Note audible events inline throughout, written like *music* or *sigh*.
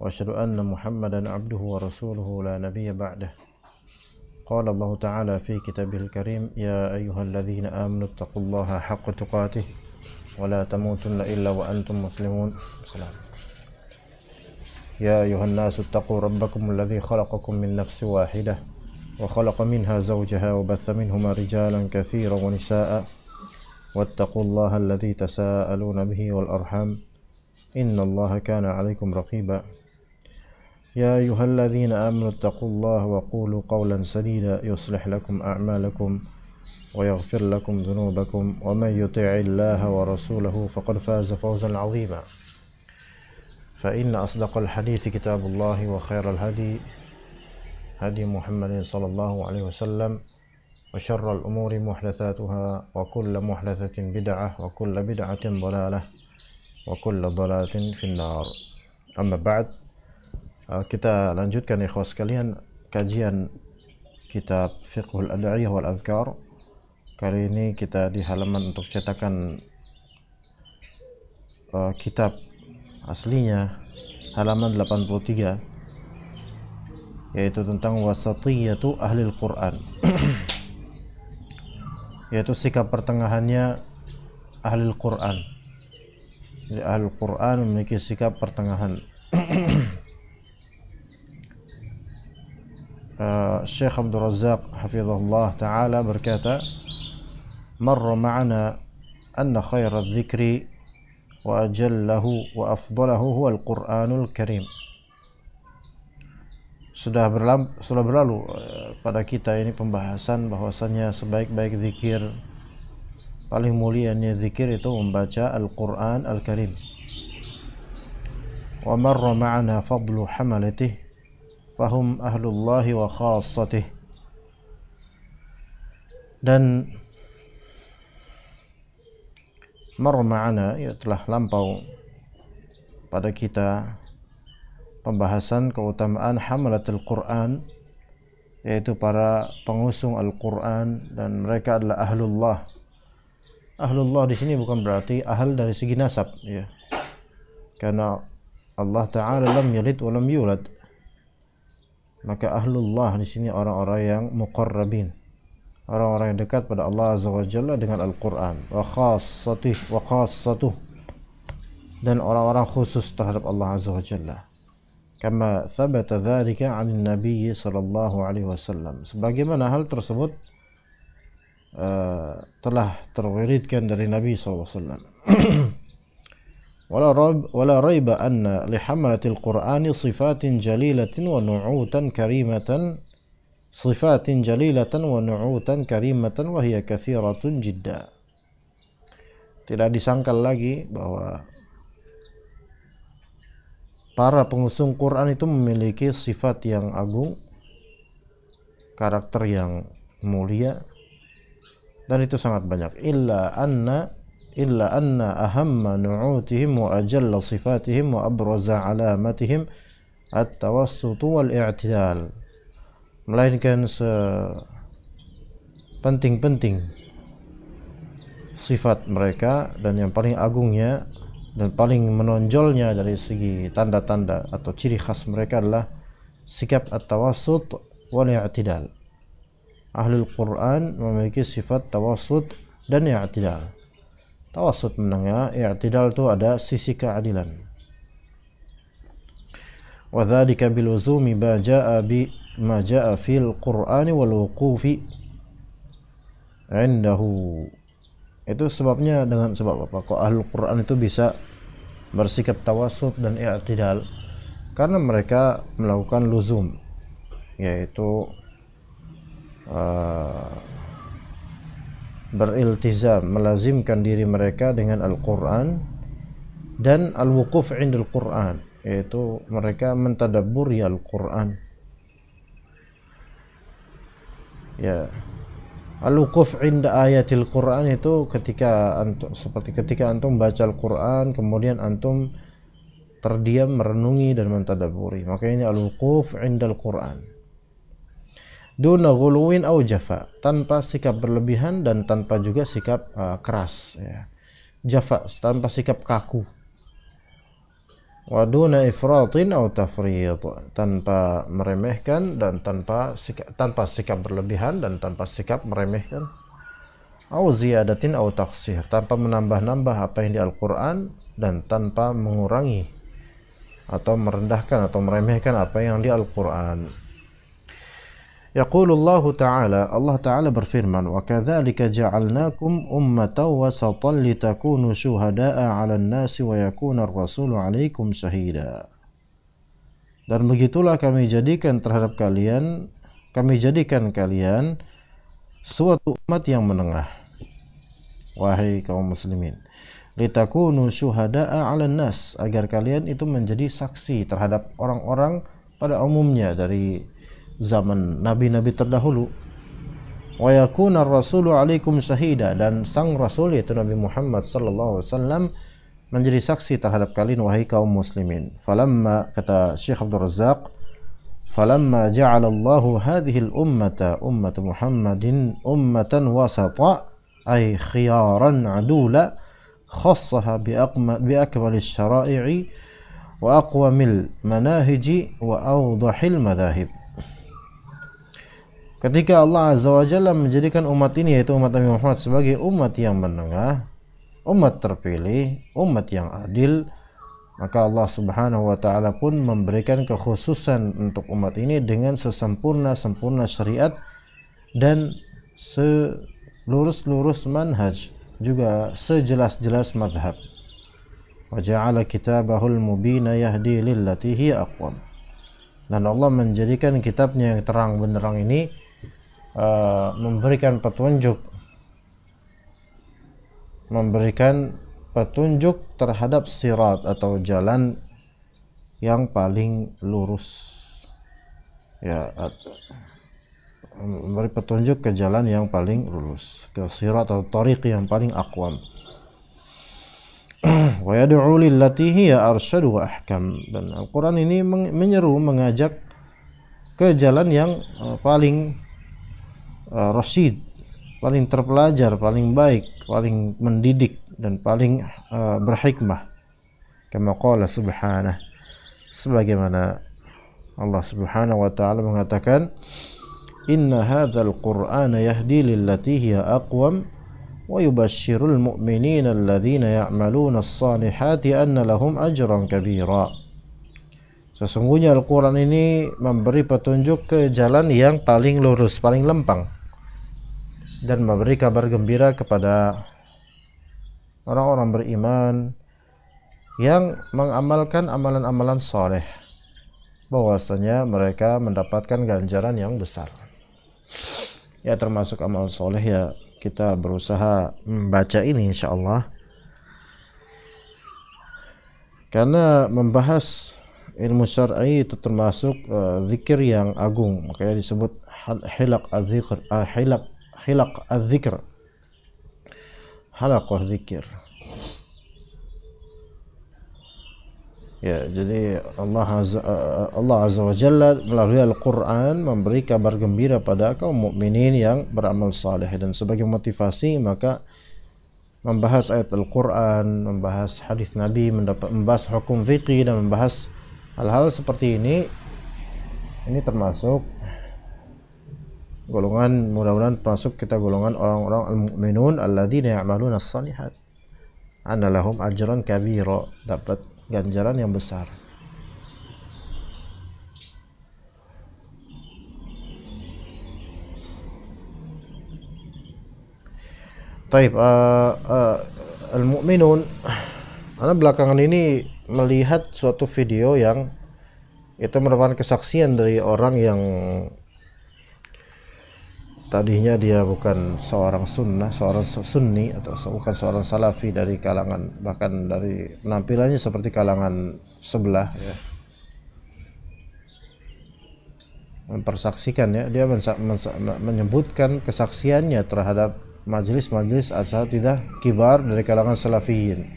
وأشهد أن محمدا عبده ورسوله لا نبي بعده قال الله تعالى في كتابه الكريم يا أيها الذين آمنوا اتقوا الله حق تقاته ولا تموتن إلا وأنتم مسلمون سلام يا أيها الناس اتقوا ربكم الذي خلقكم من نفس واحدة وخلق منها زوجها وبث منهما رجالا كثيرا ونساء واتقوا الله الذي تساءلون به والأرحام إن الله كان عليكم رقيبا يا أيها الذين آمنوا اتقوا الله وقولوا قولا سديدا يصلح لكم أعمالكم ويغفر لكم ذنوبكم ومن يطع الله ورسوله فقد فاز فوزا عظيما فإن أصدق الحديث كتاب الله وخير الهدي هدي محمد صلى الله عليه وسلم وشر الأمور محدثاتها وكل محدثة بدعة وكل بدعة ضلالة وكل ضلالة في النار أما بعد Eh, kita lanjutkan ikhwas sekalian kajian kitab Fiqhul Ad'iyah wal Azkar. Kali ini kita di halaman untuk cetakan uh, kitab aslinya halaman 83 yaitu tentang wasatiyatu ahli Al-Qur'an. *clears throat* yaitu sikap pertengahannya ahli Al-Qur'an. Jadi ahli Al-Qur'an memiliki sikap pertengahan. *clears throat* Eh, Syekh Abdul Razak hafizahullah taala berkata marra ma'ana anna khairal zikri wa ajallahu wa afdalahu huwa al-Qur'anul Karim sudah berlalu, sudah berlalu eh, pada kita ini pembahasan bahwasannya sebaik-baik zikir paling mulianya zikir itu membaca Al-Qur'an Al-Karim wa marra ma'ana fadlu hamalatih fahum ahlullahi wa khassatih dan mar ma'ana ya telah lampau pada kita pembahasan keutamaan hamalatul Quran yaitu para pengusung Al-Quran dan mereka adalah ahlullah ahlullah di sini bukan berarti ahl dari segi nasab ya karena Allah Ta'ala lam yalid wa lam yulad maka ahlullah di sini orang-orang yang muqarrabin orang-orang yang dekat pada Allah azza wajalla dengan Al-Qur'an wa khassati wa khassatu dan orang-orang khusus terhadap Allah azza wajalla kama thabata dzalika 'ala nabiyyi sallallahu alaihi wasallam sebagaimana hal tersebut uh, telah terwiridkan dari Nabi sallallahu alaihi wasallam *clears throat* ولا ريب ولا ريب أن لحملة القرآن صفات جليلة ونعوتا كريمة صفات جليلة ونعوتا كريمة وهي كثيرة جدا tidak disangkal lagi bahwa para pengusung Quran itu memiliki sifat yang agung karakter yang mulia dan itu sangat banyak illa anna إلا أن أهم نعوتهم وأجل صفاتهم at علامتهم التوسط والاعتدال melainkan se penting penting sifat mereka dan yang paling agungnya dan paling menonjolnya dari segi tanda-tanda atau ciri khas mereka adalah sikap at-tawassut wal i'tidal. Ahlul Quran memiliki sifat tawassut dan i'tidal. Tawasud menengah, i'tidal ya, itu ada sisi keadilan. وذلك بلزوم ما جاء بما جاء في القرآن والوقوف عنده itu sebabnya dengan sebab apa kok ahlul Quran itu bisa bersikap tawasud dan i'tidal karena mereka melakukan luzum yaitu uh, beriltizam melazimkan diri mereka dengan Al-Qur'an dan al-wuquf indal Qur'an yaitu mereka mentadabburi Al-Qur'an ya Al-wuquf inda ayatil Qur'an itu ketika antum, seperti ketika antum baca Al-Qur'an kemudian antum terdiam merenungi dan mentadaburi maka ini al-wuquf indal Qur'an duna guluin au jafa tanpa sikap berlebihan dan tanpa juga sikap uh, keras ya. jafa tanpa sikap kaku wa duna ifratin au tafriyat tanpa meremehkan dan tanpa sikap tanpa sikap berlebihan dan tanpa sikap meremehkan au ziyadatin au taksir tanpa menambah-nambah apa yang di Al-Qur'an dan tanpa mengurangi atau merendahkan atau meremehkan apa yang di Al-Qur'an Yaqulullahu ta'ala Allah ta'ala berfirman wa وكذلك ja'alnakum ummatan wasatan litakunu syuhada'a على nasi wa الرسول عليكم rasulu 'alaikum syahida Dan begitulah kami jadikan terhadap kalian kami jadikan kalian suatu umat yang menengah wahai kaum muslimin litakunu syuhada'a 'alan nas agar kalian itu menjadi saksi terhadap orang-orang pada umumnya dari zaman nabi-nabi terdahulu wa yakuna rasulu alaikum syahida dan sang rasul yaitu Nabi Muhammad sallallahu alaihi wasallam menjadi saksi terhadap kalian wahai kaum muslimin. Falamma kata Syekh Abdul Razzaq falamma ja'ala Allah hadhihi al-ummata ummat Muhammadin ummatan wasata ay khiyaran adula khassaha bi biakmal syara'i wa aqwamil manahiji wa awdahil madhahib Ketika Allah Azza wa Jalla menjadikan umat ini yaitu umat Nabi Muhammad sebagai umat yang menengah, umat terpilih, umat yang adil, maka Allah Subhanahu wa taala pun memberikan kekhususan untuk umat ini dengan sesempurna-sempurna syariat dan selurus-lurus manhaj juga sejelas-jelas madhab. Wa ja'ala kitabahul mubina yahdi lillati hiya aqwam. Dan Allah menjadikan kitabnya yang terang benderang ini uh, memberikan petunjuk memberikan petunjuk terhadap sirat atau jalan yang paling lurus ya memberi petunjuk ke jalan yang paling lurus ke sirat atau tariq yang paling akwam *clears throat* wa yad'u lillati hiya arsyadu wa ahkam dan Al-Qur'an ini menyeru mengajak ke jalan yang eh, paling uh, eh, rasid paling terpelajar paling baik paling mendidik dan paling uh, berhikmah kama qala subhanahu sebagaimana Allah Subhanahu wa taala mengatakan inna hadzal qur'ana yahdi lillati hiya aqwam wa yubashshirul mu'minina alladhina ya'maluna as-salihati anna lahum ajran kabira Sesungguhnya Al-Quran ini memberi petunjuk ke jalan yang paling lurus, paling lempang dan memberi kabar gembira kepada orang-orang beriman yang mengamalkan amalan-amalan soleh bahwasanya mereka mendapatkan ganjaran yang besar ya termasuk amal soleh ya kita berusaha membaca ini insya Allah karena membahas ilmu syar'i itu termasuk uh, zikir yang agung makanya disebut hilak azikr uh, hilak hilaq al halaq al-zikr ya jadi Allah azza, Allah azza wa jalla melalui Al-Qur'an memberi kabar gembira pada kaum mukminin yang beramal saleh dan sebagai motivasi maka membahas ayat Al-Qur'an, membahas hadis Nabi, mendapat membahas hukum fikih dan membahas hal-hal seperti ini ini termasuk golongan mudah-mudahan masuk kita golongan orang-orang al-mu'minun alladzina ya'maluna as-salihat analahum ajran kabira dapat ganjaran yang besar Taib uh, uh, al-mu'minun Anda belakangan ini melihat suatu video yang itu merupakan kesaksian dari orang yang tadinya dia bukan seorang sunnah, seorang sunni atau bukan seorang salafi dari kalangan bahkan dari penampilannya seperti kalangan sebelah ya. Mempersaksikan ya, dia menyebutkan kesaksiannya terhadap majelis-majelis asal tidak kibar dari kalangan salafiyin.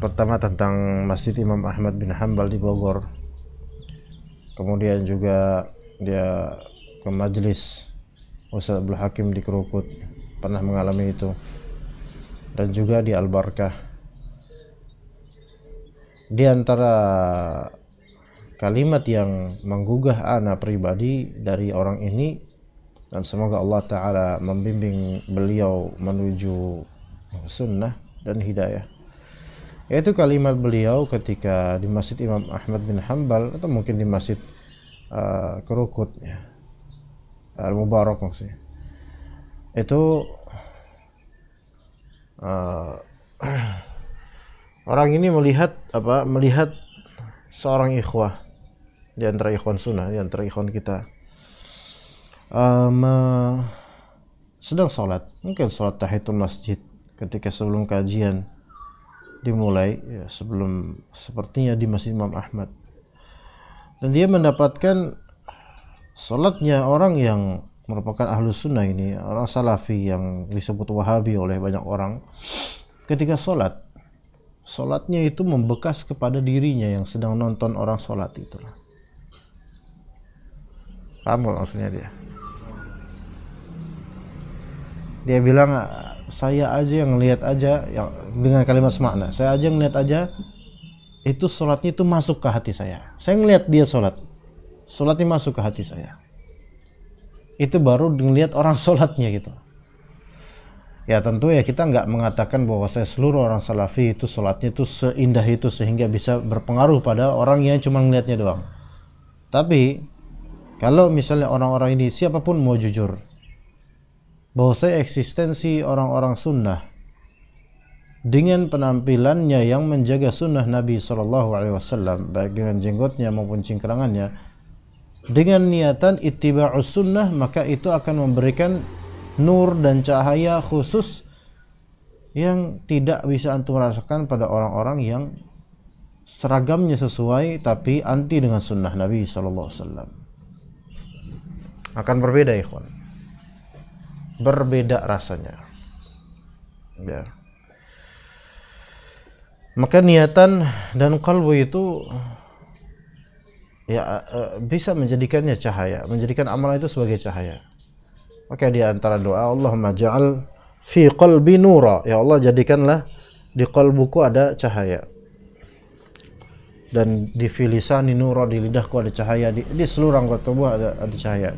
Pertama tentang Masjid Imam Ahmad bin Hambal di Bogor kemudian juga dia ke majelis Ustaz Abdul Hakim di Kerukut pernah mengalami itu dan juga di Al-Barkah di antara kalimat yang menggugah anak pribadi dari orang ini dan semoga Allah Ta'ala membimbing beliau menuju sunnah dan hidayah yaitu kalimat beliau ketika di masjid Imam Ahmad bin Hambal atau mungkin di masjid uh, Kerukut ya Al Mubarak maksudnya itu uh, *clears throat* orang ini melihat apa melihat seorang ikhwah di antara ikhwan sunnah di antara ikhwan kita um, uh, sedang sholat mungkin sholat tahitul masjid ketika sebelum kajian dimulai ya, sebelum sepertinya di Masjid Imam Ahmad dan dia mendapatkan sholatnya orang yang merupakan ahlu sunnah ini orang salafi yang disebut wahabi oleh banyak orang ketika sholat sholatnya itu membekas kepada dirinya yang sedang nonton orang sholat itulah paham maksudnya dia dia bilang saya aja yang lihat aja yang dengan kalimat semakna saya aja yang lihat aja itu sholatnya itu masuk ke hati saya saya ngelihat dia sholat sholatnya masuk ke hati saya itu baru ngelihat orang *laughs* sholatnya gitu ya tentu ya kita nggak mengatakan bahwa saya seluruh orang salafi itu sholatnya itu seindah itu sehingga bisa berpengaruh pada orang yang cuma ngelihatnya doang tapi kalau misalnya orang-orang ini siapapun mau jujur bahwa saya eksistensi orang-orang sunnah dengan penampilannya yang menjaga sunnah Nabi Shallallahu Alaihi Wasallam baik dengan jenggotnya maupun cingkrangannya dengan niatan ittiba'us sunnah maka itu akan memberikan nur dan cahaya khusus yang tidak bisa antum rasakan pada orang-orang yang seragamnya sesuai tapi anti dengan sunnah Nabi Shallallahu Alaihi Wasallam akan berbeda ikhwan berbeda rasanya ya maka niatan dan kalbu itu ya eh, bisa menjadikannya cahaya menjadikan amal itu sebagai cahaya maka di antara doa Allahumma ja'al fi qalbi nura ya Allah jadikanlah di kalbuku ada cahaya dan di filisani nura di lidahku ada cahaya di, di seluruh anggota tubuh ada, ada cahaya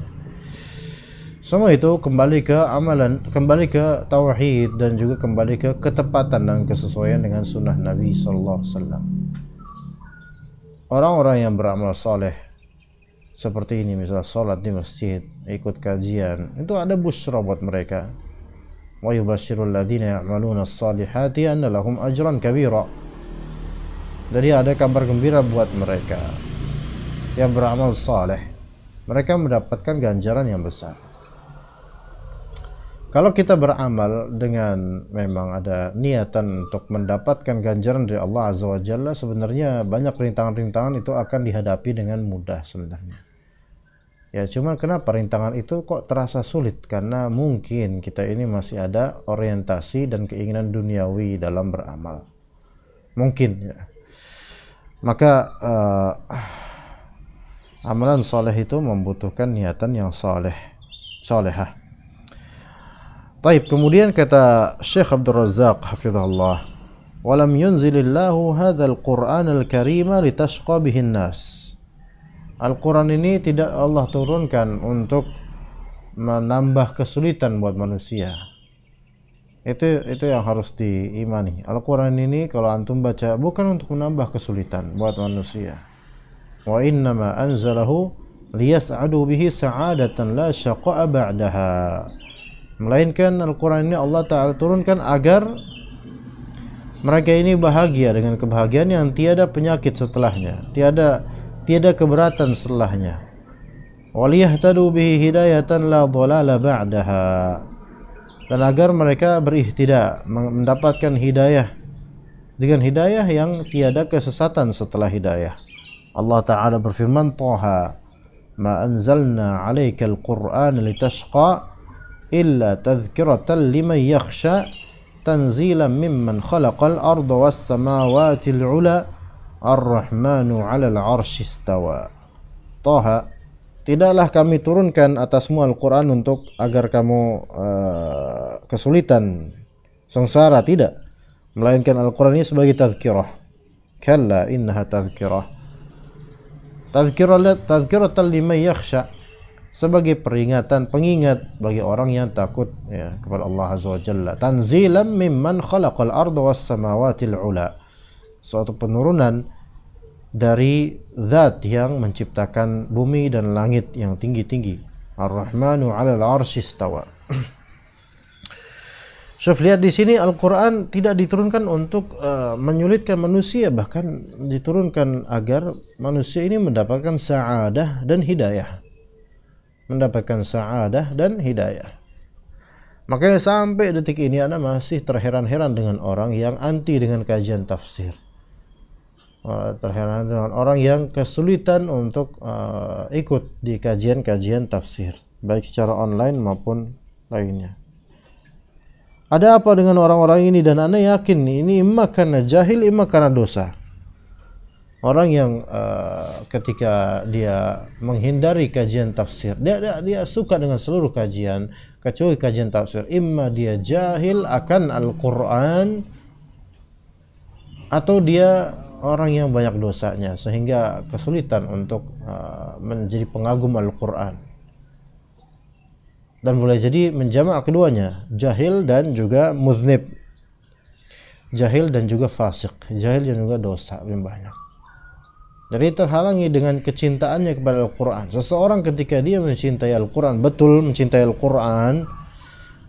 semua itu kembali ke amalan kembali ke tauhid dan juga kembali ke ketepatan dan kesesuaian dengan sunnah Nabi Sallallahu Alaihi Wasallam orang-orang yang beramal soleh seperti ini misalnya sholat di masjid ikut kajian itu ada bus robot mereka wa yubashirul ladina ya'maluna salihati anna lahum ajran kabira jadi ada kabar gembira buat mereka yang beramal soleh mereka mendapatkan ganjaran yang besar kalau kita beramal dengan memang ada niatan untuk mendapatkan ganjaran dari Allah Azza wa Jalla, sebenarnya banyak rintangan-rintangan itu akan dihadapi dengan mudah sebenarnya. Ya, cuman kenapa rintangan itu kok terasa sulit? Karena mungkin kita ini masih ada orientasi dan keinginan duniawi dalam beramal. Mungkin ya. Maka uh, amalan soleh itu membutuhkan niatan yang soleh, solehah Taib. Kemudian kata Syekh Abdul Razak hafizahullah, "Walam yunzilillahu hadzal Qur'an al-karima litashqa bihin nas." Al-Qur'an ini tidak Allah turunkan untuk menambah kesulitan buat manusia. Itu itu yang harus diimani. Al-Qur'an ini kalau antum baca bukan untuk menambah kesulitan buat manusia. Wa innama anzalahu liyas'adu bihi sa'adatan la syaqa'a ba'daha. Melainkan Al-Quran ini Allah Ta'ala turunkan agar mereka ini bahagia dengan kebahagiaan yang tiada penyakit setelahnya, tiada tiada keberatan setelahnya. Waliyahtadu bihi hidayatan la dhalala ba'daha. Dan agar mereka tidak mendapatkan hidayah dengan hidayah yang tiada kesesatan setelah hidayah. Allah Ta'ala berfirman, Taha, ma anzalna alaikal Qur'an litashqa' إلا تذكرة لمن يخشى تنزيلا ممن خلق الأرض والسماوات العلى الرحمن على العرش استوى طه tidaklah kami turunkan atasmu Al-Quran untuk agar kamu uh, kesulitan sengsara tidak melainkan Al-Quran ini sebagai tazkirah kalla innaha tazkirah tazkirah tazkirah liman yakhsha sebagai peringatan pengingat bagi orang yang takut ya, kepada Allah Azza wa Jalla. Tanzilan mimman khalaqal ardu was samawati ula. Suatu penurunan dari zat yang menciptakan bumi dan langit yang tinggi-tinggi. Ar-Rahmanu 'alal 'arsy istawa. *clears throat* Syuf lihat di sini Al-Qur'an tidak diturunkan untuk uh, menyulitkan manusia bahkan diturunkan agar manusia ini mendapatkan sa'adah dan hidayah mendapatkan sa'adah dan hidayah. Makanya sampai detik ini Anda masih terheran-heran dengan orang yang anti dengan kajian tafsir. Oh, Terheran dengan orang yang kesulitan untuk uh, ikut di kajian-kajian tafsir. Baik secara online maupun lainnya. Ada apa dengan orang-orang ini dan Anda yakin ini imma karena jahil, imma karena dosa orang yang uh, ketika dia menghindari kajian tafsir dia, dia dia suka dengan seluruh kajian kecuali kajian tafsir imma dia jahil akan Al-Qur'an atau dia orang yang banyak dosanya sehingga kesulitan untuk uh, menjadi pengagum Al-Qur'an dan boleh jadi menjamak keduanya jahil dan juga muznib jahil dan juga fasik jahil dan juga dosa yang banyak dari terhalangi dengan kecintaannya kepada Al-Quran. Seseorang ketika dia mencintai Al-Quran, betul mencintai Al-Quran,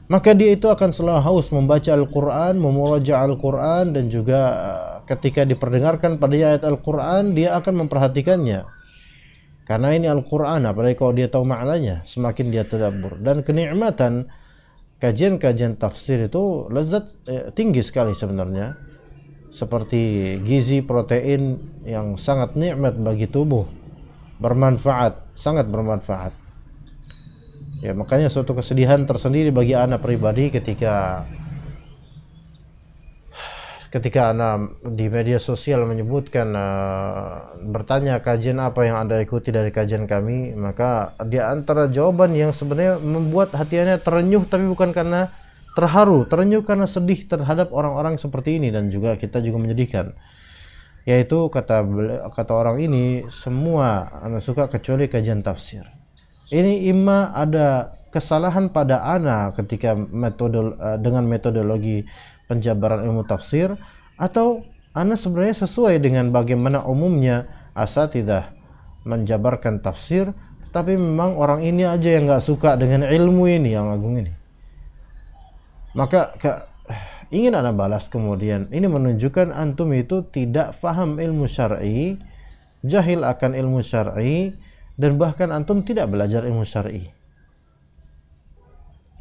maka dia itu akan selalu haus membaca Al-Quran, memuraja Al-Quran, dan juga eh, ketika diperdengarkan pada ayat Al-Quran, dia akan memperhatikannya. Karena ini Al-Quran, apalagi kalau dia tahu maknanya, semakin dia terdabur. Dan kenikmatan kajian-kajian tafsir itu lezat eh, tinggi sekali sebenarnya seperti gizi protein yang sangat nikmat bagi tubuh bermanfaat sangat bermanfaat ya makanya suatu kesedihan tersendiri bagi anak pribadi ketika ketika anak di media sosial menyebutkan uh, bertanya kajian apa yang anda ikuti dari kajian kami maka di antara jawaban yang sebenarnya membuat hatiannya terenyuh tapi bukan karena terharu, terenyuh karena sedih terhadap orang-orang seperti ini dan juga kita juga menyedihkan. Yaitu kata kata orang ini semua anak suka kecuali kajian tafsir. Ini imma ada kesalahan pada ana ketika metode eh, dengan metodologi penjabaran ilmu tafsir atau ana sebenarnya sesuai dengan bagaimana umumnya asa tidak menjabarkan tafsir tapi memang orang ini aja yang nggak suka dengan ilmu ini yang agung ini maka ke, ingin anda balas kemudian ini menunjukkan antum itu tidak faham ilmu syar'i jahil akan ilmu syar'i dan bahkan antum tidak belajar ilmu syar'i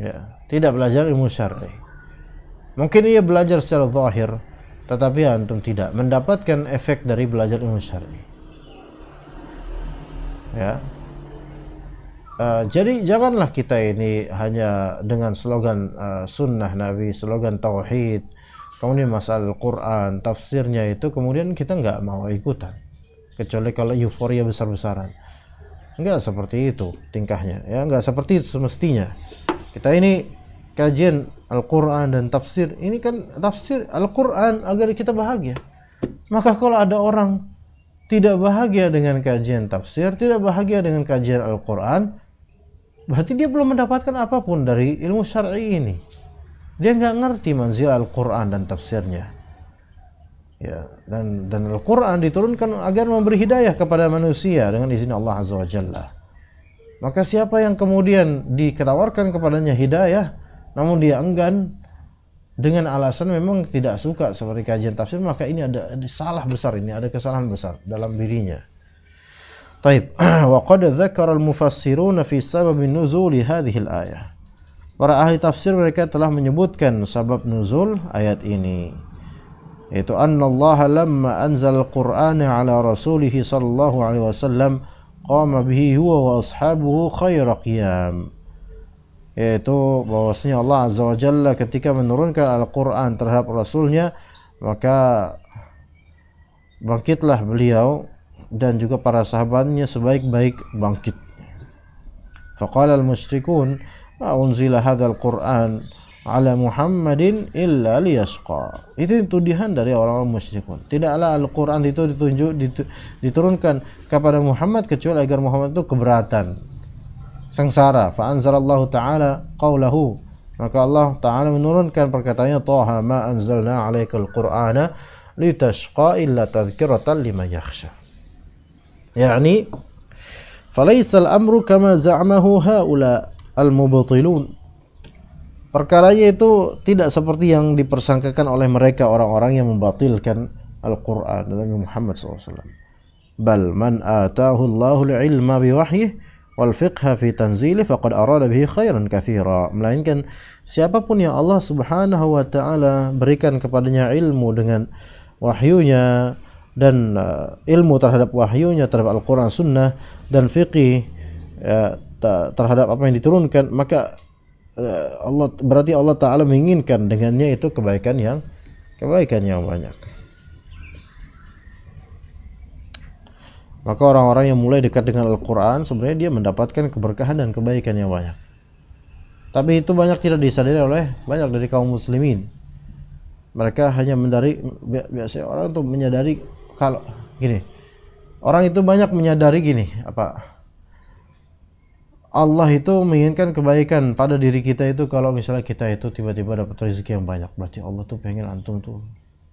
ya tidak belajar ilmu syar'i mungkin ia belajar secara zahir tetapi antum tidak mendapatkan efek dari belajar ilmu syar'i ya Eh, jadi janganlah kita ini hanya dengan slogan uh, sunnah Nabi, slogan tauhid, kemudian masalah Quran, tafsirnya itu kemudian kita nggak mau ikutan, kecuali kalau euforia besar-besaran. Nggak seperti itu tingkahnya, ya nggak seperti itu semestinya. Kita ini kajian Al-Quran dan tafsir, ini kan tafsir Al-Quran agar kita bahagia. Maka kalau ada orang tidak bahagia dengan kajian tafsir, tidak bahagia dengan kajian Al-Quran, Berarti dia belum mendapatkan apapun dari ilmu syar'i ini. Dia nggak ngerti manzil Al-Quran dan tafsirnya. Ya, dan dan Al-Quran diturunkan agar memberi hidayah kepada manusia dengan izin Allah Azza wa Jalla. Maka siapa yang kemudian diketawarkan kepadanya hidayah, namun dia enggan dengan alasan memang tidak suka seperti kajian tafsir, maka ini ada, ada salah besar, ini ada kesalahan besar dalam dirinya. طيب وقد ذكر المفسرون في سبب نزول هذه الآية Para ahli tafsir mereka telah menyebutkan sebab nuzul ayat ini yaitu annallaha lamma anzal qur'ana ala rasulihi sallallahu alaihi wasallam qama bihi huwa wa ashabuhu khaira qiyam yaitu bahwasanya Allah azza wa jalla ketika menurunkan Al-Qur'an terhadap rasulnya maka bangkitlah beliau dan juga para sahabatnya sebaik-baik bangkit. Faqala al-musyrikun unzila hadzal Qur'an ala Muhammadin illa liyasqa. Itu tuduhan dari orang-orang musyrikun. Tidaklah Al-Qur'an itu ditunjuk diturunkan kepada Muhammad kecuali agar Muhammad itu keberatan. Sengsara. Fa anzalallahu taala qaulahu. Maka Allah taala menurunkan perkataannya Taha ma anzalna 'alaikal Qur'ana litashqa illa tadhkiratan liman yakhsha yakni falaisal amru kama za'amahu haula al-mubtilun perkaranya itu tidak seperti yang dipersangkakan oleh mereka orang-orang yang membatilkan Al-Qur'an dan Muhammad SAW. Bal man atahu Allahul ilma biwahyih wal fiqha fi tanzilih faqad arada bihi khairan katsira. Melainkan siapapun yang Allah Subhanahu wa taala berikan kepadanya ilmu dengan wahyunya dan uh, ilmu terhadap wahyunya terhadap Al-Qur'an Sunnah dan fiqih ya, terhadap apa yang diturunkan maka uh, Allah berarti Allah taala menginginkan dengannya itu kebaikan yang kebaikan yang banyak maka orang-orang yang mulai dekat dengan Al-Qur'an sebenarnya dia mendapatkan keberkahan dan kebaikan yang banyak tapi itu banyak tidak disadari oleh banyak dari kaum muslimin mereka hanya mendari biasa orang tuh menyadari kalau gini orang itu banyak menyadari gini apa Allah itu menginginkan kebaikan pada diri kita itu kalau misalnya kita itu tiba-tiba dapat rezeki yang banyak berarti Allah tuh pengen antum tuh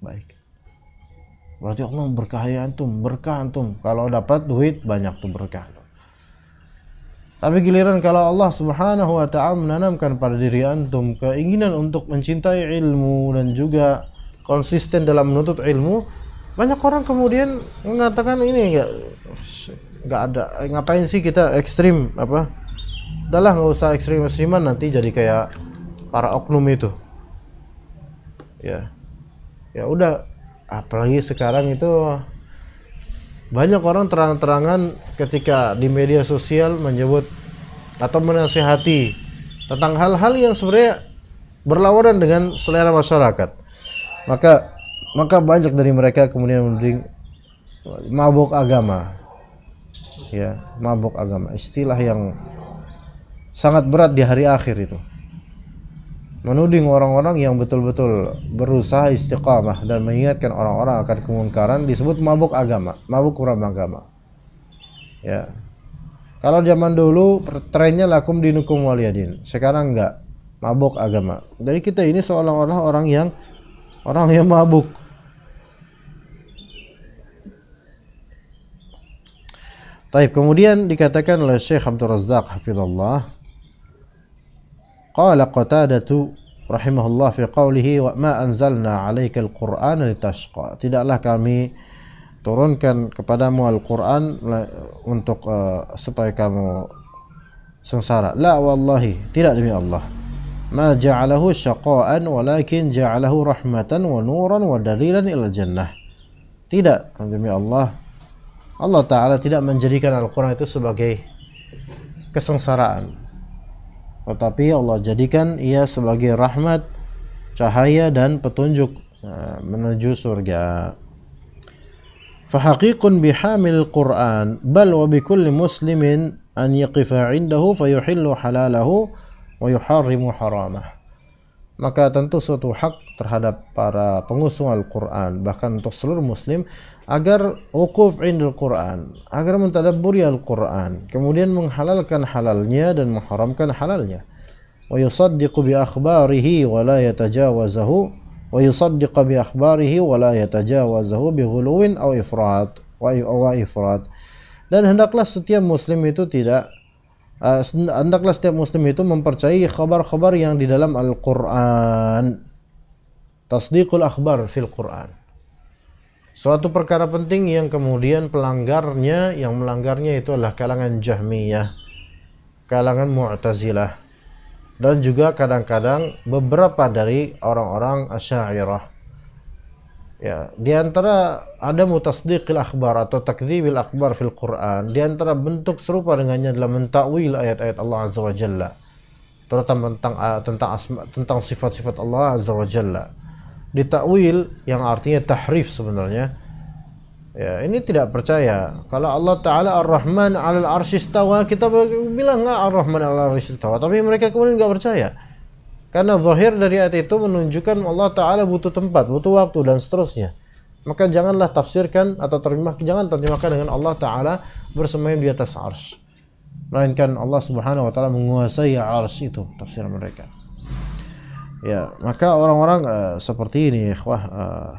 baik berarti Allah berkahi antum berkah antum kalau dapat duit banyak tuh berkah tapi giliran kalau Allah subhanahu wa ta'ala menanamkan pada diri antum keinginan untuk mencintai ilmu dan juga konsisten dalam menuntut ilmu banyak orang kemudian mengatakan ini enggak ya, nggak ada ngapain sih kita ekstrim apa udahlah nggak usah ekstrim ekstriman nanti jadi kayak para oknum itu ya ya udah apalagi sekarang itu banyak orang terang-terangan ketika di media sosial menyebut atau menasihati tentang hal-hal yang sebenarnya berlawanan dengan selera masyarakat maka maka banyak dari mereka kemudian mending mabuk agama ya mabuk agama istilah yang sangat berat di hari akhir itu menuding orang-orang yang betul-betul berusaha istiqamah dan mengingatkan orang-orang akan kemungkaran disebut mabuk agama mabuk kurang agama ya kalau zaman dulu trennya lakum dinukum waliyadin sekarang enggak mabuk agama jadi kita ini seolah-olah orang yang orang yang mabuk Taib, kemudian dikatakan oleh Syekh Abdul Razak Hafizullah qala qatadatu rahimahullah fi qawlihi wa ma anzalna 'alaika al quran litashqa. Tidaklah kami turunkan kepadamu Al-Qur'an untuk uh, supaya kamu sengsara. La wallahi, tidak demi Allah. Ma ja'alahu syaqa'an walakin ja'alahu rahmatan wa nuran wa dalilan ila jannah. Tidak demi Allah Allah Ta'ala tidak menjadikan Al-Quran itu sebagai kesengsaraan tetapi Allah jadikan ia sebagai rahmat cahaya dan petunjuk eh, menuju surga Quran bal wa bikulli muslimin an yaqifa indahu fayuhillu halalahu wa yuharrimu haramah maka tentu suatu hak terhadap para pengusung Al-Quran bahkan untuk seluruh muslim agar wukuf indul Quran, agar mentadabburi Al-Quran, kemudian menghalalkan halalnya dan mengharamkan halalnya. Wa yusaddiqu bi akhbarihi wa la yatajawazahu wa yusaddiqu bi akhbarihi wa la yatajawazahu bi ghuluwin aw ifrat wa ifrat. Dan hendaklah setiap muslim itu tidak uh, hendaklah setiap muslim itu mempercayai khabar-khabar yang di dalam Al-Qur'an. Tasdiqul akhbar fil Qur'an Suatu perkara penting yang kemudian pelanggarnya, yang melanggarnya itu adalah kalangan Jahmiyah, kalangan Mu'tazilah, dan juga kadang-kadang beberapa dari orang-orang Asy'ariyah. Ya, di antara ada mutasdiqil akhbar atau takdzibil akhbar fil Quran. Di antara bentuk serupa dengannya adalah mentakwil ayat-ayat Allah Azza wa Jalla. Terutama tentang ah, tentang asma, tentang sifat-sifat Allah Azza wa Jalla ditakwil yang artinya tahrif sebenarnya ya ini tidak percaya kalau Allah Ta'ala Ar-Rahman al arsistawa kita bilang nggak Ar-Rahman al arsistawa tapi mereka kemudian nggak percaya karena zahir dari ayat itu menunjukkan Allah Ta'ala butuh tempat butuh waktu dan seterusnya maka janganlah tafsirkan atau terjemah jangan terjemahkan dengan Allah Ta'ala bersemayam di atas ars melainkan Allah Subhanahu wa taala menguasai ars itu tafsir mereka Ya, maka orang-orang uh, seperti ini, ikhwah, uh,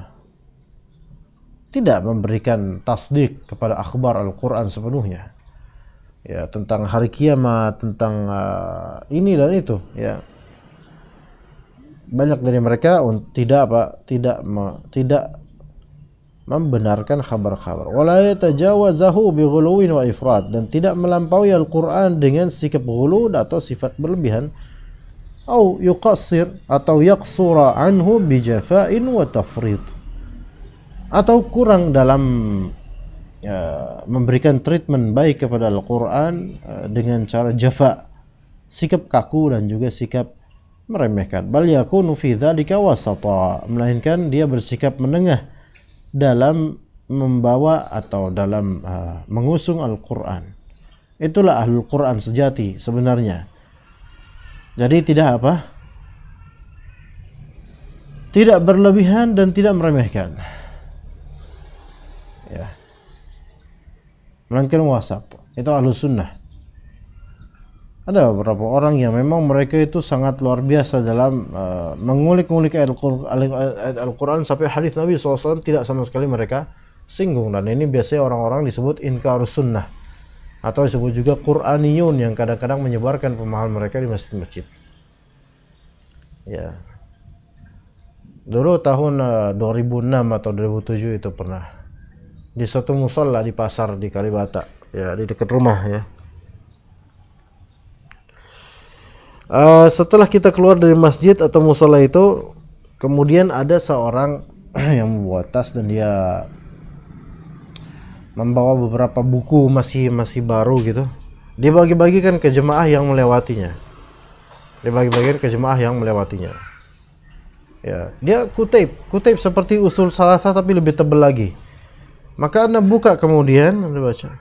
tidak memberikan tasdik kepada akhbar Al-Quran sepenuhnya. Ya, tentang hari kiamat, tentang uh, ini dan itu. Ya, banyak dari mereka tidak apa, tidak me, tidak membenarkan kabar-kabar khabar Wala yatajawazahu bi wa ifrat dan tidak melampaui Al-Qur'an dengan sikap ghulu atau sifat berlebihan atau yuqassir atau yaqsura anhu bijafa'in wa tafrit atau kurang dalam uh, memberikan treatment baik kepada Al-Qur'an uh, dengan cara jafa sikap kaku dan juga sikap meremehkan bal yakunu fi dzalika wasata melainkan dia bersikap menengah dalam membawa atau dalam uh, mengusung Al-Qur'an itulah ahlul Qur'an sejati sebenarnya jadi tidak apa? Tidak berlebihan dan tidak meremehkan. Ya. Melainkan wasat. Itu ahlus sunnah. Ada beberapa orang yang memang mereka itu sangat luar biasa dalam uh, mengulik-ngulik Al-Quran sampai hadis Nabi SAW tidak sama sekali mereka singgung dan ini biasanya orang-orang disebut inkar sunnah atau disebut juga Quraniyun yang kadang-kadang menyebarkan pemahaman mereka di masjid-masjid. Ya. Dulu tahun 2006 eh, atau 2007 itu pernah di suatu musola di pasar di Kalibata, ya di dekat rumah ya. Uh, setelah kita keluar dari masjid atau musola itu, kemudian ada seorang *clears throat* yang membuat tas dan dia membawa beberapa buku masih masih baru gitu dia bagi-bagikan ke jemaah yang melewatinya dia bagi-bagikan ke jemaah yang melewatinya ya dia kutip kutip seperti usul salah satu tapi lebih tebel lagi maka anda buka kemudian anda baca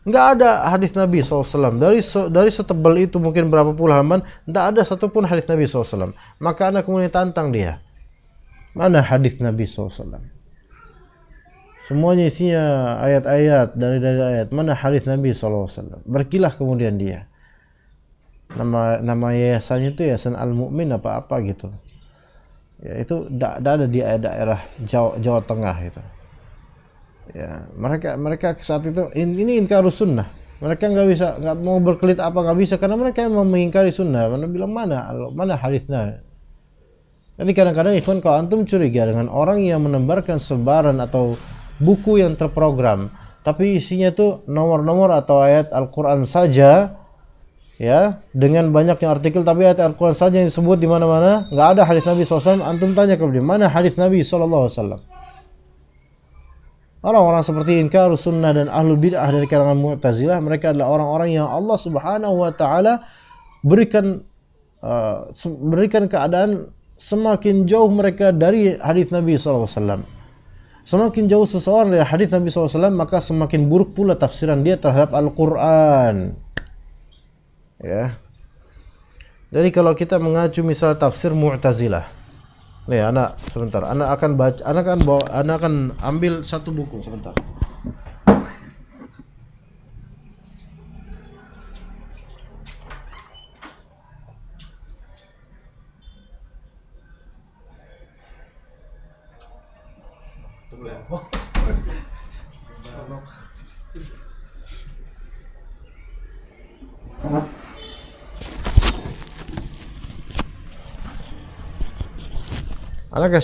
nggak ada hadis Nabi SAW dari dari setebal itu mungkin berapa puluh halaman nggak ada satupun hadis Nabi SAW maka anda kemudian tantang dia mana hadis Nabi SAW Semuanya isinya ayat-ayat dari dari ayat mana hadis Nabi saw. Berkilah kemudian dia. Nama nama yayasannya itu yayasan Al Mukmin apa apa gitu. Ya itu tidak ada di daerah Jawa, Jawa Tengah itu. Ya mereka mereka saat itu ini inkar sunnah. Mereka nggak bisa nggak mau berkelit apa nggak bisa karena mereka yang mengingkari sunnah. Mana bilang mana mana hadisnya jadi kadang-kadang ikhwan kalau antum curiga dengan orang yang menembarkan sebaran atau buku yang terprogram tapi isinya tuh nomor-nomor atau ayat Al-Qur'an saja ya dengan banyaknya artikel tapi ayat Al-Qur'an saja yang disebut di mana-mana nggak ada hadis Nabi SAW antum tanya ke beliau mana hadis Nabi SAW Orang-orang seperti Inkar Sunnah dan Ahlul Bid'ah dari kalangan Mu'tazilah mereka adalah orang-orang yang Allah Subhanahu wa taala berikan uh, berikan keadaan semakin jauh mereka dari hadis Nabi SAW. Semakin jauh seseorang dari hadis Nabi SAW, maka semakin buruk pula tafsiran dia terhadap Al-Quran. Ya. Jadi kalau kita mengacu misal tafsir Mu'tazilah. Nih anak sebentar, anak akan baca, anak akan bawa, anak akan ambil satu buku sebentar. Anak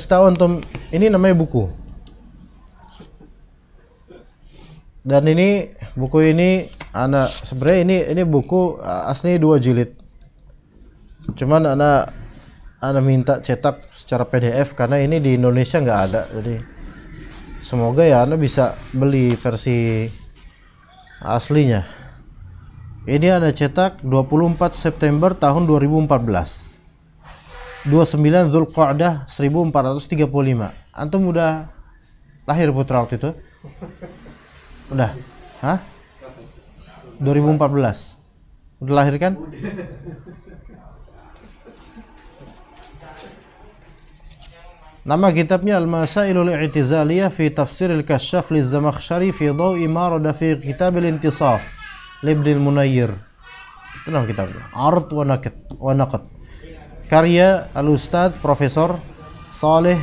tahu antum ini namanya buku. Dan ini buku ini anak sebenarnya ini ini buku asli dua jilid. Cuman anak anak minta cetak secara PDF karena ini di Indonesia nggak ada jadi semoga ya anda bisa beli versi aslinya ini ada cetak 24 September tahun 2014 29 Zulqa'dah 1435 antum udah lahir putra waktu itu udah hah 2014 udah lahir kan Nama kitabnya Al-Masailul I'tizaliyah fi Tafsir Al-Kashaf li zamakhshari fi Dawi ma rada fi Kitab Al-Intisaf li Ibn Itu nama kitabnya. Art wa Naqd wa Naqd. Karya Al-Ustaz Profesor Saleh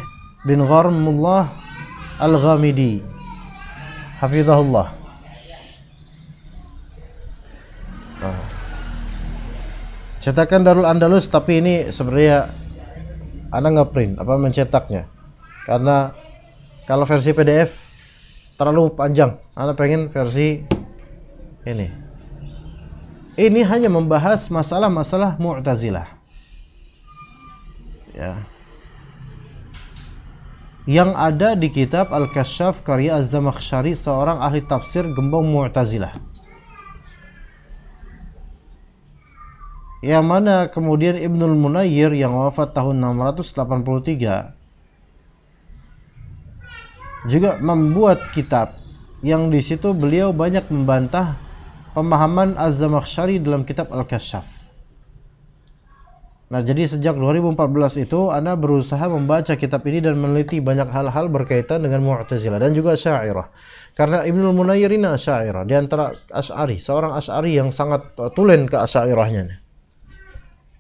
bin Gharmullah Al-Ghamidi. Hafizahullah. Ah. Cetakan Darul Andalus tapi ini sebenarnya anda ngeprint apa mencetaknya karena kalau versi PDF terlalu panjang Anda pengen versi ini ini hanya membahas masalah-masalah Mu'tazilah ya yang ada di kitab Al-Kashaf karya Az-Zamakhsyari seorang ahli tafsir gembong Mu'tazilah yang mana kemudian Ibnul Munayir yang wafat tahun 683 juga membuat kitab yang di situ beliau banyak membantah pemahaman Az-Zamakhsyari dalam kitab Al-Kasyaf. Nah, jadi sejak 2014 itu Anda berusaha membaca kitab ini dan meneliti banyak hal-hal berkaitan dengan Mu'tazilah dan juga Syairah. Karena Ibnu Munayyir ini Syairah, di antara Asy'ari, seorang Asy'ari yang sangat uh, tulen ke syairahnya.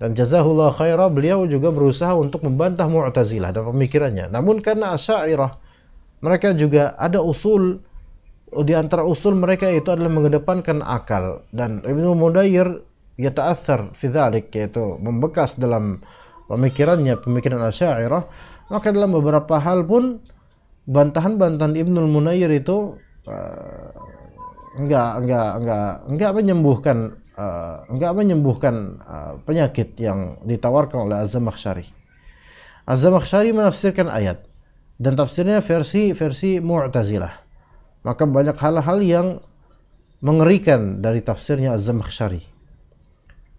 Dan jazahullah khairah beliau juga berusaha untuk membantah Mu'tazilah dan pemikirannya. Namun karena Asy'ariyah mereka juga ada usul di antara usul mereka itu adalah mengedepankan akal dan Ibnu Mudayyir ya ta'athar fi dhalik yaitu membekas dalam pemikirannya pemikiran Asy'ariyah maka dalam beberapa hal pun bantahan-bantahan Ibnu Munayyir itu eh, enggak enggak enggak enggak menyembuhkan uh, eh, nggak menyembuhkan uh, penyakit yang ditawarkan oleh Az-Zamakhsyari. menafsirkan ayat dan tafsirnya versi versi Mu'tazilah. Maka banyak hal-hal yang mengerikan dari tafsirnya az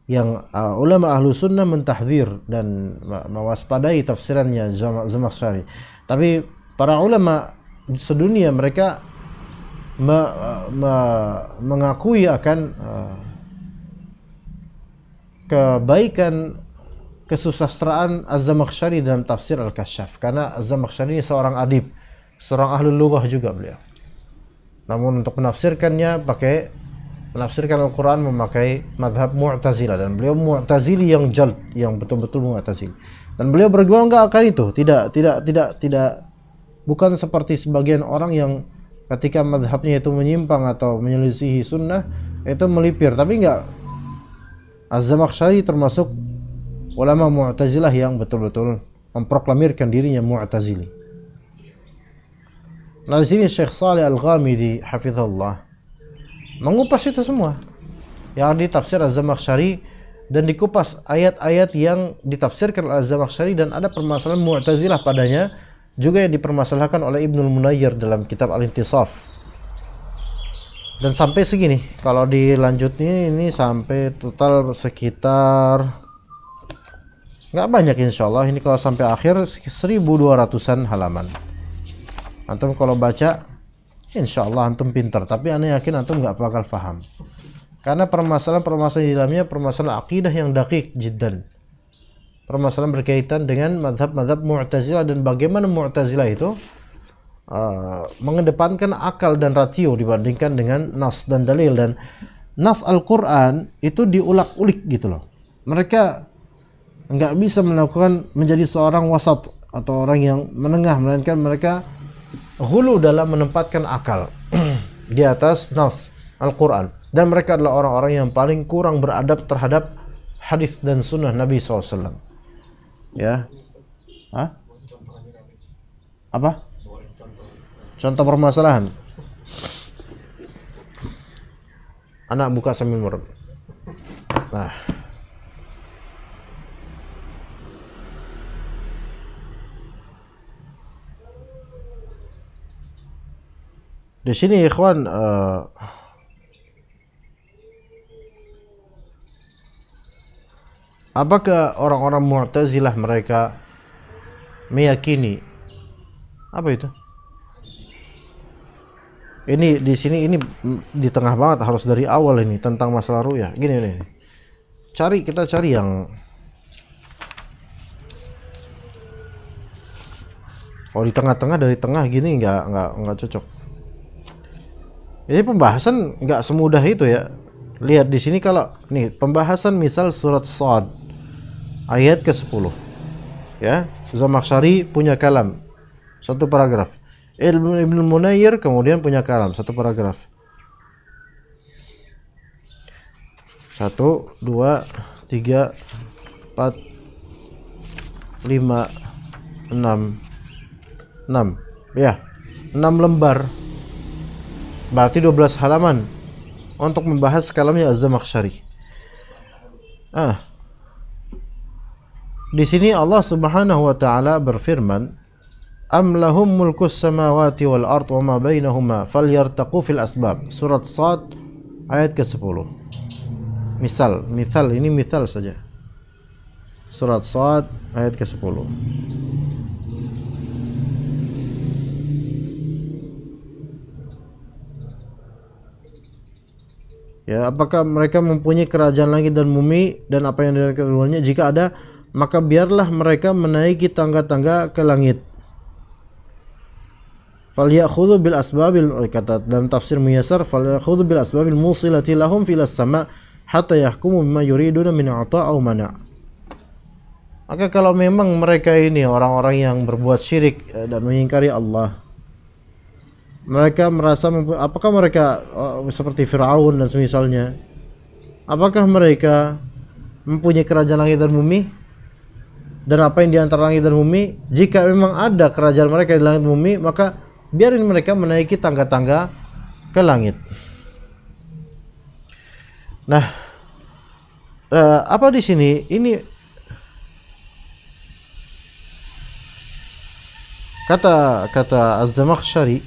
Yang uh, ulama ahlu sunnah mentahdir dan mewaspadai tafsirannya Zamakhsyari. Tapi para ulama sedunia mereka me, me, mengakui akan uh, kebaikan kesusastraan Az-Zamakhsyari dalam tafsir Al-Kasyaf karena Az-Zamakhsyari ini seorang adib, seorang ahli lughah juga beliau. Namun untuk menafsirkannya pakai menafsirkan Al-Qur'an memakai madhab Mu'tazila dan beliau Mu'tazili yang jalt yang betul-betul Mu'tazili. Dan beliau berjuang enggak akan itu, tidak tidak tidak tidak bukan seperti sebagian orang yang ketika madhabnya itu menyimpang atau menyelisihi sunnah itu melipir tapi enggak Az-Zamakhsyari termasuk ulama Mu'tazilah yang betul-betul memproklamirkan dirinya Mu'tazili. Nah di sini Syekh Saleh Al-Ghamidi hafizallah mengupas itu semua yang ditafsir Az-Zamakhsyari dan dikupas ayat-ayat yang ditafsirkan oleh Az-Zamakhsyari dan ada permasalahan Mu'tazilah padanya juga yang dipermasalahkan oleh Ibnul Munayyir dalam kitab Al-Intisaf dan sampai segini kalau dilanjutnya ini sampai total sekitar nggak banyak insya Allah ini kalau sampai akhir 1200an halaman antum kalau baca insya Allah antum pinter tapi aneh yakin antum nggak bakal paham karena permasalahan-permasalahan di dalamnya permasalahan akidah yang dakik jiddan permasalahan berkaitan dengan madhab-madhab mu'tazilah dan bagaimana mu'tazilah itu uh, mengedepankan akal dan ratio dibandingkan dengan nas dan dalil dan nas Al-Qur'an itu diulak-ulik gitu loh. Mereka nggak bisa melakukan menjadi seorang wasat atau orang yang menengah melainkan mereka hulu dalam menempatkan akal *clears throat* di atas nas Al-Qur'an dan mereka adalah orang-orang yang paling kurang beradab terhadap hadis dan sunnah Nabi SAW. Ya. Hah? Apa? Contoh permasalahan. Anak buka sambil Nah. Di sini ikhwan uh, Apakah orang-orang Mu'tazilah mereka meyakini apa itu? ini di sini ini di tengah banget harus dari awal ini tentang masalah ya gini nih cari kita cari yang oh di tengah-tengah dari tengah gini nggak nggak nggak cocok ini pembahasan nggak semudah itu ya lihat di sini kalau nih pembahasan misal surat Sa'ad ayat ke 10 ya Zamakhsyari punya kalam satu paragraf Ibn Munayir kemudian punya kalam satu paragraf. Satu, dua, tiga, empat, lima, enam, enam, ya, enam lembar. Berarti 12 halaman untuk membahas kalamnya az zamakhshari Ah. Di sini Allah Subhanahu wa taala berfirman, am lahum mulku samawati wal ard wa ma bainahuma falyartaqu fil asbab surat Sad ayat ke-10 misal misal ini misal saja surat Sad ayat ke-10 Ya, apakah mereka mempunyai kerajaan lagi dan bumi dan apa yang ada keduanya? Jika ada, maka biarlah mereka menaiki tangga-tangga ke langit falyakhudhu bil asbabil kata dalam tafsir Muyassar falyakhudhu bil asbabil musilati lahum fil sama hatta yahkumu bima yuriduna min ata au mana. Maka kalau memang mereka ini orang-orang yang berbuat syirik eh, dan mengingkari Allah mereka merasa apakah mereka oh, seperti Firaun dan semisalnya apakah mereka mempunyai kerajaan langit dan bumi dan apa yang di antara langit dan bumi jika memang ada kerajaan mereka di langit dan bumi maka biarin mereka menaiki tangga-tangga ke langit. Nah, eh, apa di sini? Ini kata kata Az-Zamakhsyari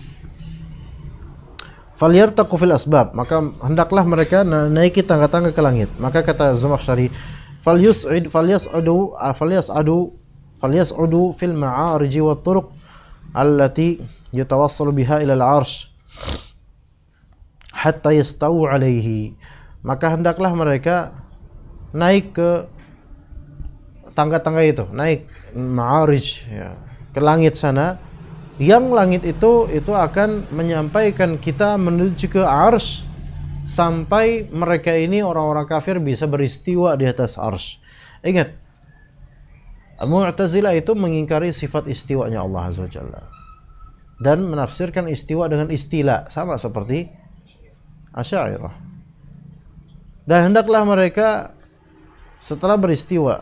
falyartaqu fil asbab maka hendaklah mereka naiki tangga-tangga ke langit maka kata Az-Zamakhsyari falyus'id falyas'adu falyas'adu falyas'adu fil ma'arij wa turuq allati yatawassalu biha ila al-arsh hatta yastawu 'alayhi maka hendaklah mereka naik ke tangga-tangga itu naik ma'arij ya, ke langit sana yang langit itu itu akan menyampaikan kita menuju ke ars sampai mereka ini orang-orang kafir bisa beristiwa di atas ars ingat Mu'tazilah itu mengingkari sifat istiwanya Allah Azza wa Jalla dan menafsirkan istiwa dengan istilah sama seperti Asy'ariyah. Dan hendaklah mereka setelah beristiwa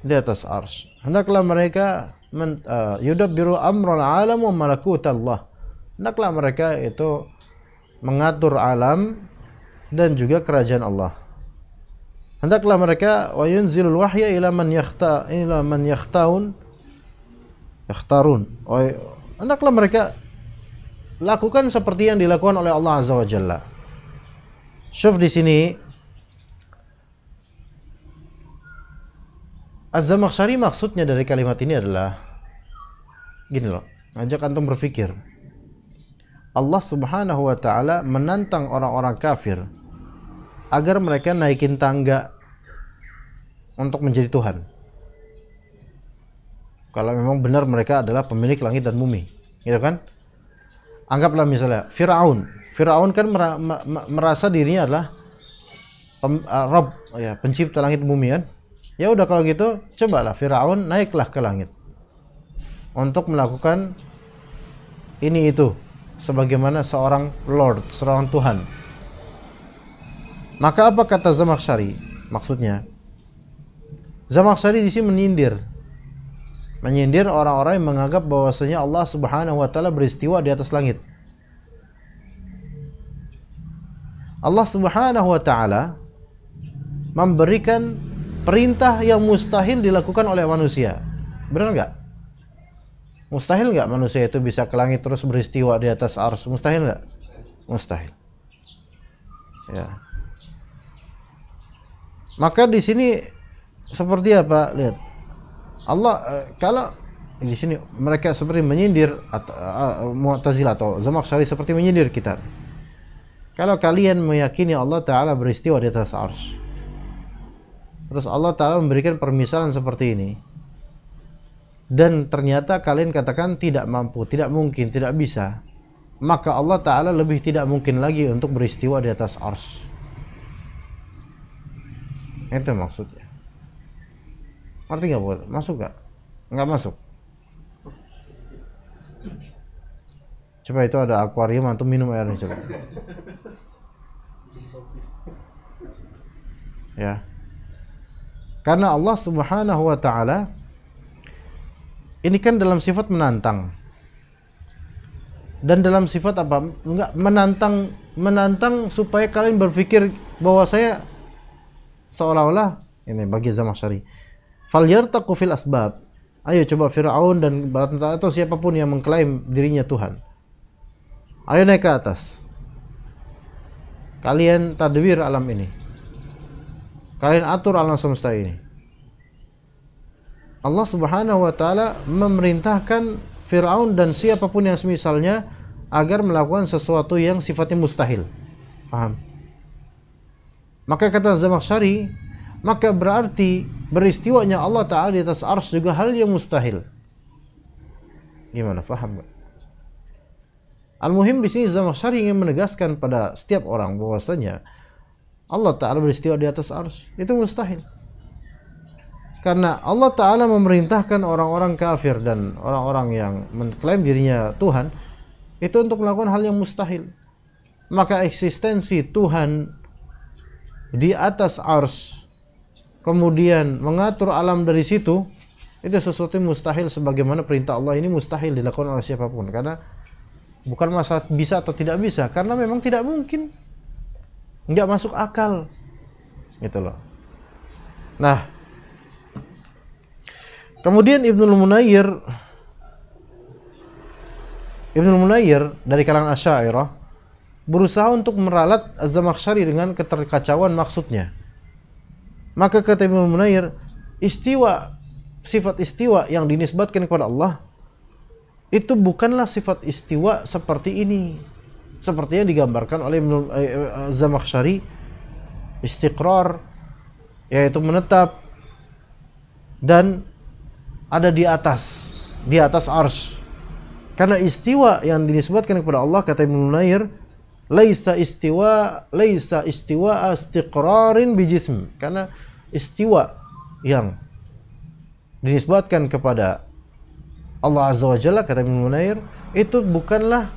di atas ars, hendaklah mereka men, uh, yudabbiru amral alam wa malakut Allah. Hendaklah mereka itu mengatur alam dan juga kerajaan Allah hendaklah mereka wa yunzilul wahya ila man yakhta ila man yakhtaun yakhtarun hendaklah mereka lakukan seperti yang dilakukan oleh Allah azza wa jalla syuf di sini Az-Zamakhsyari maksudnya dari kalimat ini adalah gini loh, ajak antum berpikir. Allah Subhanahu wa taala menantang orang-orang kafir agar mereka naikin tangga untuk menjadi Tuhan. Kalau memang benar mereka adalah pemilik langit dan bumi, gitu kan? Anggaplah misalnya Firaun. Firaun kan merasa dirinya adalah pem, uh, Rob, ya, pencipta langit bumi kan? Ya udah kalau gitu, cobalah Firaun naiklah ke langit untuk melakukan ini itu sebagaimana seorang Lord, seorang Tuhan. Maka apa kata Zamakhsyari? Maksudnya Zamakhsyari di sini menyindir menyindir orang-orang yang menganggap bahwasanya Allah Subhanahu wa taala beristiwa di atas langit. Allah Subhanahu wa taala memberikan perintah yang mustahil dilakukan oleh manusia. Benar nggak? Mustahil nggak manusia itu bisa ke langit terus beristiwa di atas ars? Mustahil nggak? Mustahil. Ya. Maka di sini seperti apa? Lihat. Allah eh, kalau di sini mereka seperti menyindir eh, Mu'tazilah atau Zamakhsyari seperti menyindir kita. Kalau kalian meyakini Allah Ta'ala beristiwa di atas ars Terus Allah Ta'ala memberikan permisalan seperti ini Dan ternyata kalian katakan tidak mampu, tidak mungkin, tidak bisa Maka Allah Ta'ala lebih tidak mungkin lagi untuk beristiwa di atas ars itu maksudnya ngerti nggak buat masuk nggak nggak masuk coba itu ada akuarium atau minum airnya coba ya karena Allah Subhanahu wa taala ini kan dalam sifat menantang dan dalam sifat apa enggak menantang menantang supaya kalian berpikir bahwa saya seolah-olah ini bagi zaman Zamasyari falyartaqu fil asbab ayo coba Firaun dan bala tentara atau siapapun yang mengklaim dirinya Tuhan ayo naik ke atas kalian tadbir alam ini kalian atur alam semesta ini Allah Subhanahu wa taala memerintahkan Firaun dan siapapun yang semisalnya agar melakukan sesuatu yang sifatnya mustahil. Paham? Maka kata Zamakhsyari, maka berarti beristiwanya Allah Ta'ala di atas ars juga hal yang mustahil. Gimana? Faham Al-Muhim di sini Zamakhsyari ingin menegaskan pada setiap orang bahwasanya Allah Ta'ala beristiwa di atas ars. Itu mustahil. Karena Allah Ta'ala memerintahkan orang-orang kafir dan orang-orang yang mengklaim dirinya Tuhan, itu untuk melakukan hal yang mustahil. Maka eksistensi Tuhan di atas ars kemudian mengatur alam dari situ itu sesuatu yang mustahil sebagaimana perintah Allah ini mustahil dilakukan oleh siapapun karena bukan masa bisa atau tidak bisa karena memang tidak mungkin nggak masuk akal gitu loh nah kemudian Ibnul Munayir Ibnul Munayir dari kalangan Asy'ariyah berusaha untuk meralat Az-Zamakhsyari dengan keterkacauan maksudnya. Maka kata Ibnu Munair, istiwa sifat istiwa yang dinisbatkan kepada Allah itu bukanlah sifat istiwa seperti ini. Seperti yang digambarkan oleh eh, az Zamakhsyari istiqrar yaitu menetap dan ada di atas, di atas ars. Karena istiwa yang dinisbatkan kepada Allah kata Ibnu Munair laisa istiwa laisa istiwa istiqrarin bijism karena istiwa yang dinisbatkan kepada Allah Azza wa Jalla kata Ibnu Munair itu bukanlah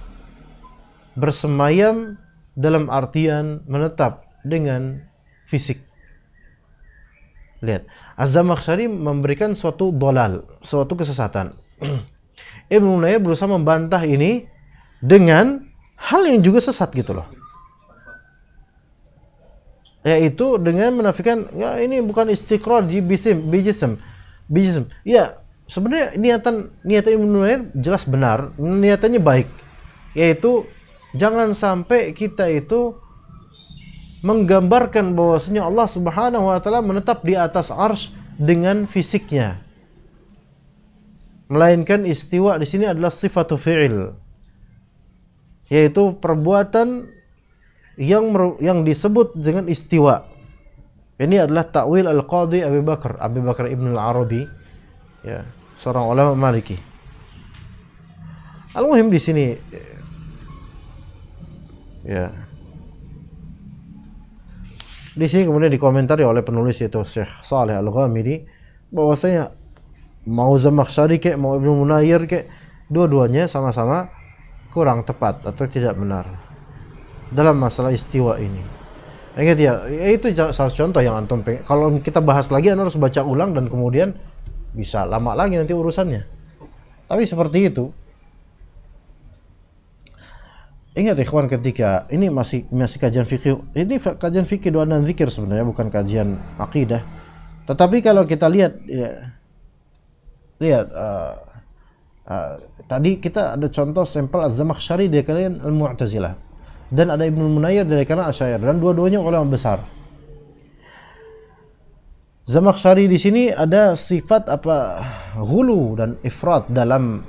bersemayam dalam artian menetap dengan fisik. Lihat, Az-Zamakhsyari memberikan suatu dolal, suatu kesesatan. *clears throat* Ibnu Munair berusaha membantah ini dengan hal yang juga sesat gitu loh yaitu dengan menafikan ya ini bukan istiqrar jibisim bijisim sem. ya sebenarnya niatan niatan Ibn Nuair jelas benar niatannya baik yaitu jangan sampai kita itu menggambarkan bahwasanya Allah Subhanahu wa taala menetap di atas ars dengan fisiknya melainkan istiwa di sini adalah sifatu fi'il yaitu perbuatan yang yang disebut dengan istiwa. Ini adalah takwil Al-Qadhi Abu Bakar, Abu Bakar Ibnu Al-Arabi, ya, seorang ulama Maliki. Al-muhim di sini ya. Di sini kemudian dikomentari oleh penulis yaitu Syekh Saleh Al-Ghamidi bahwasanya mau Zamakhsyari kek, mau Ibnu Munayyir kek, dua-duanya sama-sama kurang tepat atau tidak benar dalam masalah istiwa ini. Ingat ya, ya itu salah contoh yang antum pengen. Kalau kita bahas lagi, anda harus baca ulang dan kemudian bisa lama lagi nanti urusannya. Tapi seperti itu. Ingat ya kawan ketika ini masih masih kajian fikih. Ini kajian fikih doa dan zikir sebenarnya bukan kajian akidah. Tetapi kalau kita lihat ya, lihat uh, Uh, tadi kita ada contoh sampel Az-Zamakhsyari dari kalian Al-Mu'tazilah dan ada Ibnu Munayyir dari kalangan Asy'ari dan dua-duanya ulama besar. Zamakhsyari di sini ada sifat apa hulu dan ifrat dalam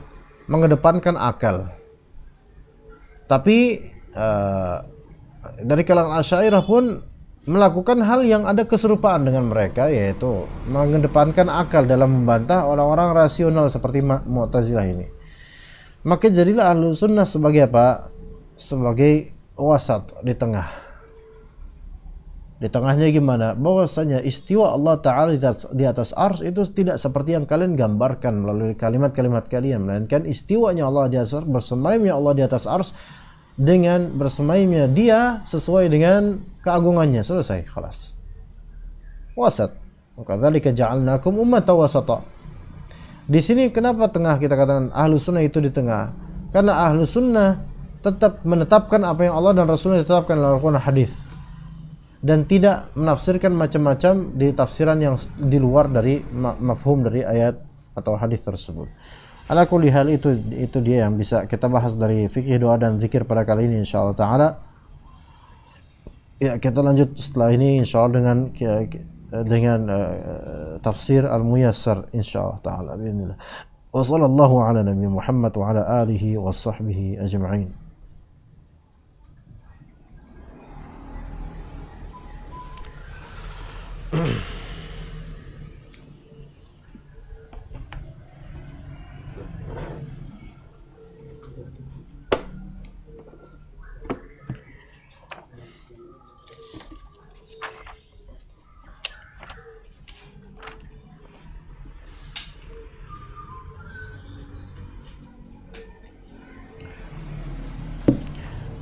mengedepankan akal. Tapi uh, dari kalangan Asy'ari pun melakukan hal yang ada keserupaan dengan mereka yaitu mengedepankan akal dalam membantah orang-orang rasional seperti Mu'tazilah ini. Maka jadilah ahlu sunnah sebagai apa? Sebagai wasat di tengah. Di tengahnya gimana? Bahwasanya istiwa Allah Ta'ala di atas ars itu tidak seperti yang kalian gambarkan melalui kalimat-kalimat kalian. Melainkan istiwanya Allah di atas ars, bersemayamnya Allah di atas ars dengan bersemayamnya dia sesuai dengan keagungannya selesai kelas wasat wakadzalika ja'alnakum ummatan wasata di sini kenapa tengah kita katakan ahlu sunnah itu di tengah karena ahlu sunnah tetap menetapkan apa yang Allah dan Rasulnya tetapkan dalam Al-Quran hadis dan tidak menafsirkan macam-macam di tafsiran yang di luar dari mafhum dari ayat atau hadis tersebut. Ala kulli hal itu itu dia yang bisa kita bahas dari fikih doa dan zikir pada kali ini insyaallah taala. Ya, kita lanjut setelah ini insyaallah dengan dengan uh, tafsir Al-Muyassar insyaallah taala باذن wa sallallahu ala nabi Muhammad wa ala alihi wa sahbihi ajma'in mm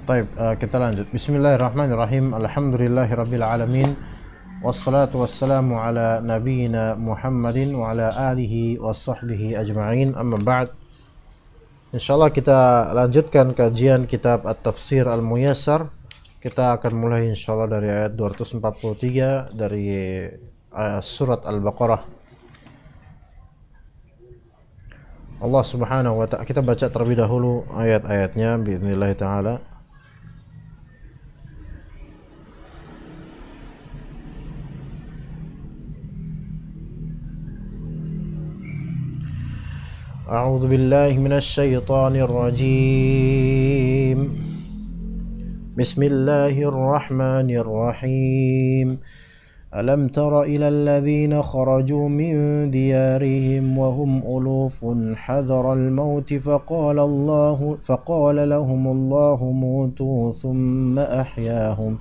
Taib, uh, kita lanjut. Bismillahirrahmanirrahim. Alhamdulillahirabbil alamin. Wassalatu wassalamu ala nabiyyina Muhammadin wa ala alihi wa sahbihi ajma'in. Amma ba'd. Insyaallah kita lanjutkan kajian kitab At-Tafsir Al-Muyassar. Kita akan mulai insyaallah dari ayat 243 dari uh, surat Al-Baqarah. Allah Subhanahu wa taala kita baca terlebih dahulu ayat-ayatnya Bismillahirrahmanirrahim. أعوذ بالله من الشيطان الرجيم بسم الله الرحمن الرحيم ألم تر إلى الذين خرجوا من ديارهم وهم ألوف حذر الموت فقال الله فقال لهم الله موتوا ثم أحياهم ۖ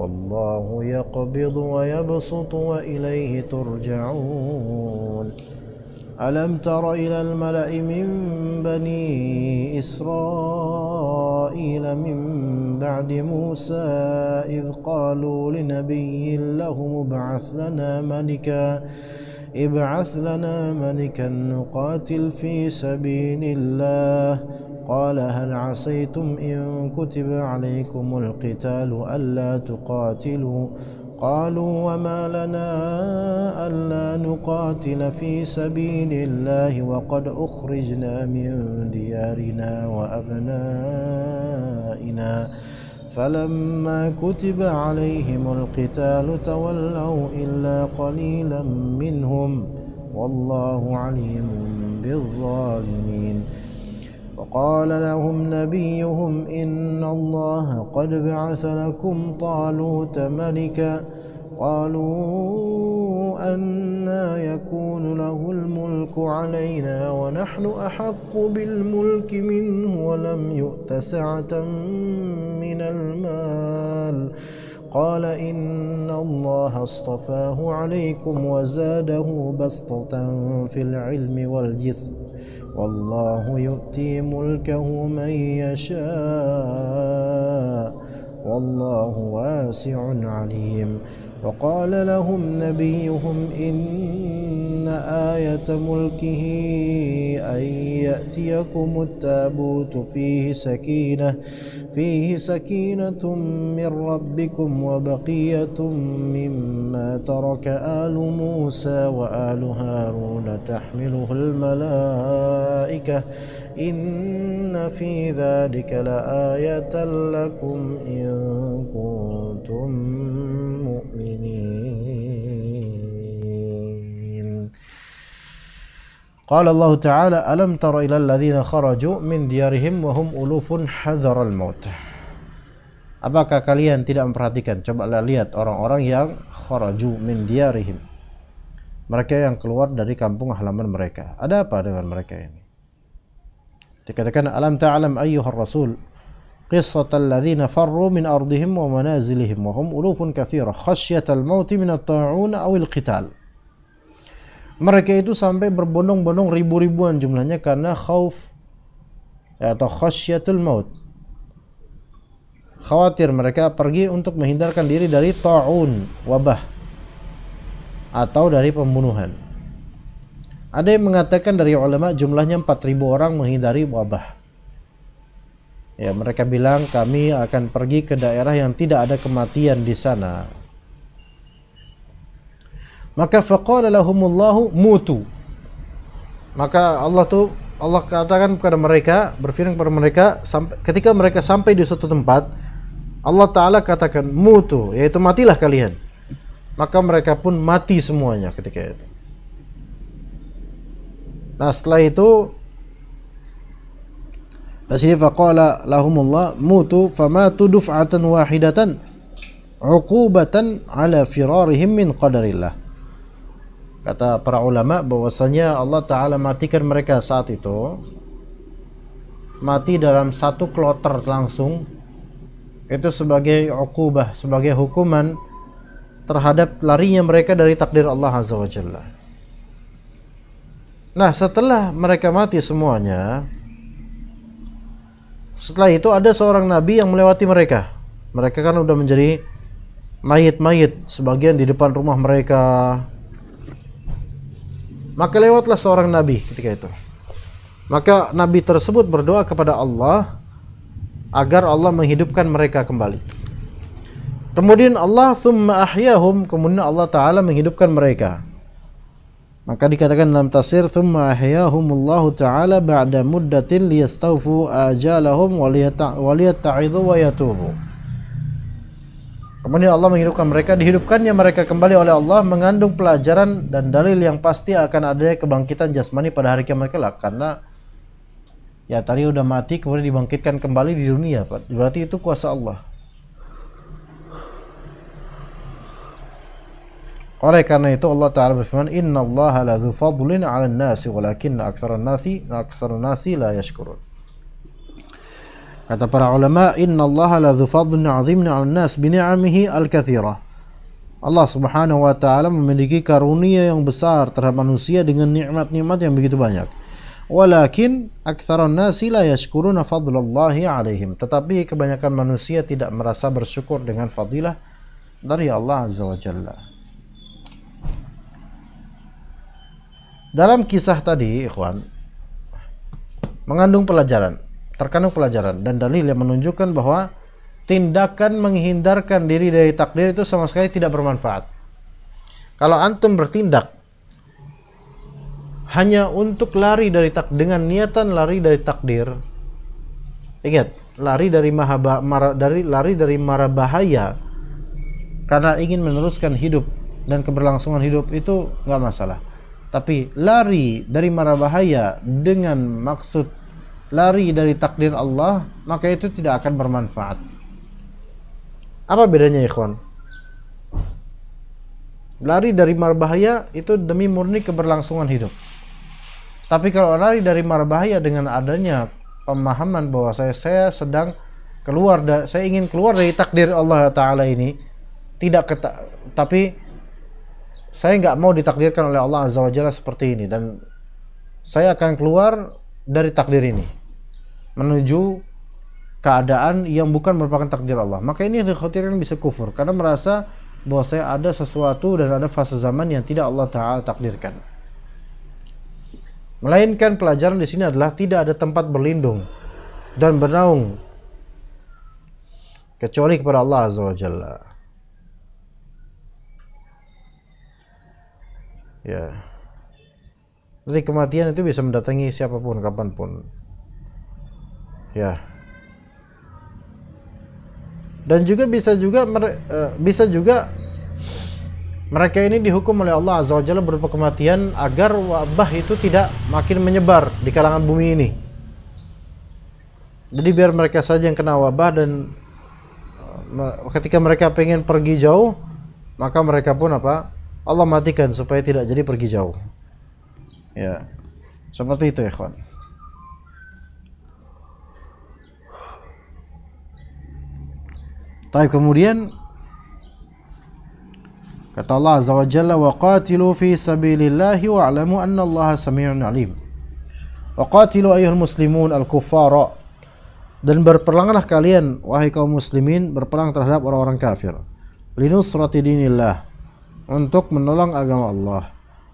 والله يقبض ويبسط وإليه ترجعون ألم تر إلى الملأ من بني إسرائيل من بعد موسى إذ قالوا لنبي لهم ابعث لنا ملكا ابعث لنا ملكا نقاتل في سبيل الله قال هل عصيتم إن كتب عليكم القتال ألا تقاتلوا قالوا وما لنا ألا نقاتل في سبيل الله وقد أخرجنا من ديارنا وأبنائنا فلما كتب عليهم القتال تولوا إلا قليلا منهم والله عليم بالظالمين وقال لهم نبيهم إن الله قد بعث لكم طالوت ملكا قالوا أنا يكون له الملك علينا ونحن أحق بالملك منه ولم يؤت سعة من المال قال إن الله اصطفاه عليكم وزاده بسطة في العلم والجسم والله يؤتي ملكه من يشاء والله واسع عليم وقال لهم نبيهم إن آية ملكه أن يأتيكم التابوت فيه سكينة فيه سكينة من ربكم وبقية مما ترك آل موسى وآل هارون تحمله الملائكة إن في ذلك لآية لكم إن كنتم قال الله تعالى ألم تر إلى الذين خرجوا من ديارهم وهم ألوف حذر الموت Apakah kalian tidak memperhatikan? Coba lihat orang-orang yang kharaju min diarihim. Mereka yang keluar dari kampung halaman mereka. Ada apa dengan mereka ini? Dikatakan alam ta'lam ayyuhar rasul قصة الذين فروا wa أرضهم ومنازلهم وهم ألوف كثيرة خشية الموت من الطاعون أو qital mereka itu sampai berbondong-bondong ribu-ribuan jumlahnya karena khauf ya, atau khasyatul maut khawatir mereka pergi untuk menghindarkan diri dari ta'un wabah atau dari pembunuhan ada yang mengatakan dari ulama jumlahnya 4000 orang menghindari wabah ya mereka bilang kami akan pergi ke daerah yang tidak ada kematian di sana maka faqala lahumullahu mutu. Maka Allah tuh Allah katakan kepada mereka, berfirman kepada mereka sampai ketika mereka sampai di suatu tempat, Allah taala katakan mutu, yaitu matilah kalian. Maka mereka pun mati semuanya ketika itu. Nah, setelah itu Rasuli faqala lahumullah mutu famatu duf'atan wahidatan uqubatan ala firarihim min qadarillah kata para ulama bahwasanya Allah taala matikan mereka saat itu mati dalam satu kloter langsung itu sebagai ukubah sebagai hukuman terhadap larinya mereka dari takdir Allah azza wajalla nah setelah mereka mati semuanya setelah itu ada seorang nabi yang melewati mereka mereka kan sudah menjadi mayit-mayit sebagian di depan rumah mereka maka lewatlah seorang nabi ketika itu. Maka nabi tersebut berdoa kepada Allah agar Allah menghidupkan mereka kembali. Kemudian Allah thumma ahyahum, kemudian Allah taala menghidupkan mereka. Maka dikatakan dalam tafsir thumma Allah taala ba'da muddatin liyastawfu ajalahum wa liyata'idhu wa yatubu. Kemudian Allah menghidupkan mereka, dihidupkannya mereka kembali oleh Allah mengandung pelajaran dan dalil yang pasti akan adanya kebangkitan jasmani pada hari kiamat kelak karena ya tadi udah mati kemudian dibangkitkan kembali di dunia Pak. berarti itu kuasa Allah oleh karena itu Allah Ta'ala berfirman Inna Allah la fadlin ala nasi Walakin aksara nasi Aksara nasi la yashkurun Kata para ulama, "Inna Allah la dzufadlun 'azimin 'alan nas bi ni'amihi al-katsirah." Allah Subhanahu wa taala memiliki karunia yang besar terhadap manusia dengan nikmat-nikmat yang begitu banyak. Walakin aktsaran nasi la yashkuruna fadlallahi 'alaihim. Tetapi kebanyakan manusia tidak merasa bersyukur dengan fadilah dari Allah Azza wa Jalla. Dalam kisah tadi, ikhwan, mengandung pelajaran terkandung pelajaran dan dalil yang menunjukkan bahwa tindakan menghindarkan diri dari takdir itu sama sekali tidak bermanfaat. Kalau antum bertindak hanya untuk lari dari tak dengan niatan lari dari takdir, ingat lari dari maha mara, dari lari dari mara bahaya karena ingin meneruskan hidup dan keberlangsungan hidup itu nggak masalah. Tapi lari dari mara bahaya dengan maksud lari dari takdir Allah, maka itu tidak akan bermanfaat. Apa bedanya ikhwan? Lari dari marbahaya itu demi murni keberlangsungan hidup. Tapi kalau lari dari marbahaya dengan adanya pemahaman bahwa saya, saya sedang keluar da, saya ingin keluar dari takdir Allah Taala ini tidak keta, tapi saya nggak mau ditakdirkan oleh Allah Azza wajalla seperti ini dan saya akan keluar dari takdir ini menuju keadaan yang bukan merupakan takdir Allah. Maka ini yang dikhawatirkan bisa kufur karena merasa bahwa saya ada sesuatu dan ada fase zaman yang tidak Allah Taala takdirkan. Melainkan pelajaran di sini adalah tidak ada tempat berlindung dan bernaung kecuali kepada Allah Azza wa Jalla. Ya. Jadi kematian itu bisa mendatangi siapapun kapanpun ya dan juga bisa juga e, bisa juga mereka ini dihukum oleh Allah Azza wajalla berupa kematian agar wabah itu tidak makin menyebar di kalangan bumi ini. Jadi biar mereka saja yang kena wabah dan e, ketika mereka pengen pergi jauh, maka mereka pun apa? Allah matikan supaya tidak jadi pergi jauh. Ya. Seperti itu ya, kawan. Tapi kemudian kata Allah Azza wa Jalla wa qatilu fi sabilillahi wa alamu anna Allah sami'un alim. Wa qatilu ayyuhal muslimun al-kuffara dan berperanglah kalian wahai kaum muslimin berperang terhadap orang-orang kafir. Linusrati dinillah untuk menolong agama Allah.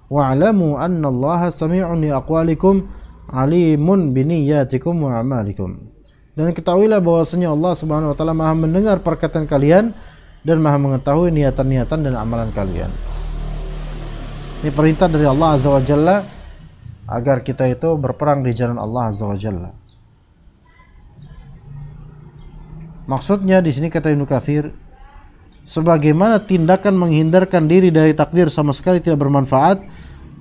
Wa alamu anna Allah sami'un li aqwalikum alimun bi niyyatikum wa amalikum. Dan ketahuilah bahwasanya Allah Subhanahu wa taala Maha mendengar perkataan kalian dan Maha mengetahui niatan-niatan dan amalan kalian. Ini perintah dari Allah Azza wa Jalla agar kita itu berperang di jalan Allah Azza wa Jalla. Maksudnya di sini kata Ibnu Katsir sebagaimana tindakan menghindarkan diri dari takdir sama sekali tidak bermanfaat,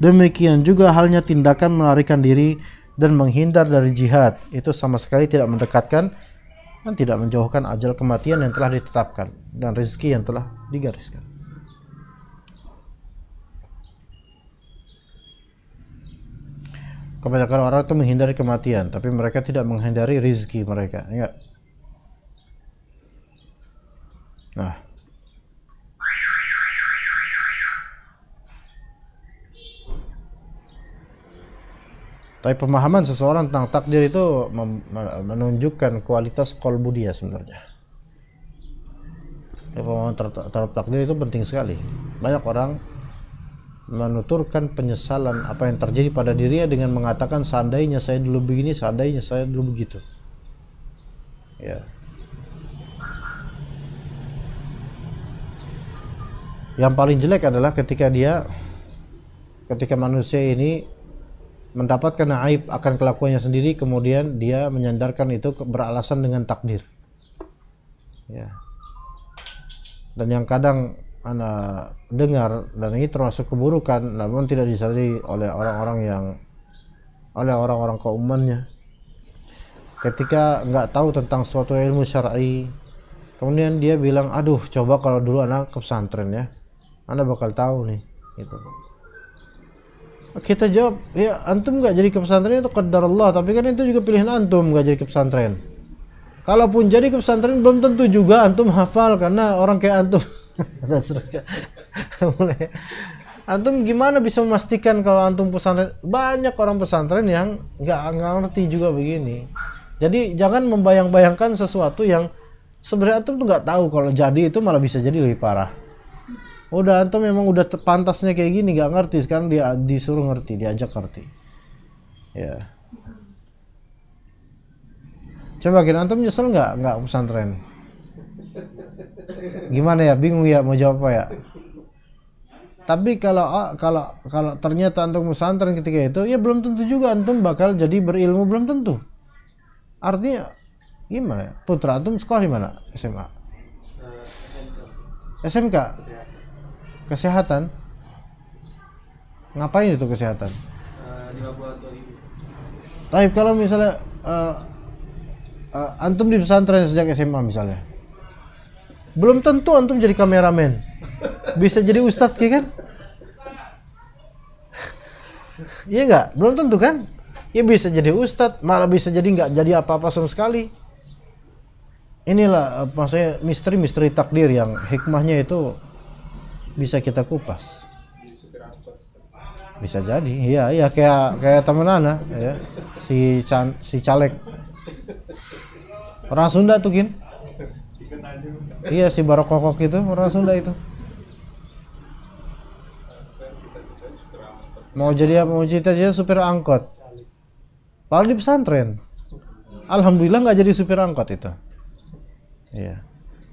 demikian juga halnya tindakan melarikan diri dan menghindar dari jihad itu sama sekali tidak mendekatkan dan tidak menjauhkan ajal kematian yang telah ditetapkan dan rezeki yang telah digariskan. Kebanyakan orang itu menghindari kematian, tapi mereka tidak menghindari rezeki mereka. Ingat. Ya. Nah, Tapi pemahaman seseorang tentang takdir itu menunjukkan kualitas kolbu dia sebenarnya. Pemahaman terhadap takdir itu penting sekali. Banyak orang menuturkan penyesalan apa yang terjadi pada dirinya dengan mengatakan seandainya saya dulu begini, seandainya saya dulu begitu. Ya. Yang paling jelek adalah ketika dia ketika manusia ini mendapatkan aib akan kelakuannya sendiri kemudian dia menyandarkan itu beralasan dengan takdir ya dan yang kadang anda dengar dan ini termasuk keburukan namun tidak disadari oleh orang-orang yang oleh orang-orang kaumannya ketika nggak tahu tentang suatu ilmu syar'i kemudian dia bilang aduh coba kalau dulu anak ke pesantren ya anda bakal tahu nih gitu kita jawab ya antum nggak jadi ke pesantren itu kedar Allah tapi kan itu juga pilihan antum nggak jadi ke pesantren kalaupun jadi ke pesantren belum tentu juga antum hafal karena orang kayak antum *laughs* mulai antum gimana bisa memastikan kalau antum pesantren banyak orang pesantren yang nggak ngerti juga begini jadi jangan membayang-bayangkan sesuatu yang sebenarnya antum tuh nggak tahu kalau jadi itu malah bisa jadi lebih parah udah oh, antum memang udah pantasnya kayak gini nggak ngerti sekarang dia disuruh ngerti diajak ngerti ya coba kira antum nyesel nggak nggak pesantren gimana ya bingung ya mau jawab apa ya tapi kalau kalau kalau ternyata antum pesantren ketika itu ya belum tentu juga antum bakal jadi berilmu belum tentu artinya gimana ya? putra antum sekolah di mana SMA eh, SMK kesehatan ngapain itu kesehatan eh, tapi kalau misalnya uh, uh, antum di pesantren sejak SMA misalnya belum tentu antum jadi kameramen bisa jadi ustadz iya kan iya nggak belum tentu kan ya bisa jadi ustadz malah bisa jadi nggak jadi apa-apa sama sekali inilah maksudnya misteri-misteri takdir yang hikmahnya itu bisa kita kupas bisa jadi iya iya kayak kayak temen Ana ya si can, si caleg orang Sunda tuh kin iya si barokokok itu orang Sunda itu mau jadi apa mau cita cita supir angkot paling di pesantren alhamdulillah nggak jadi supir angkot itu iya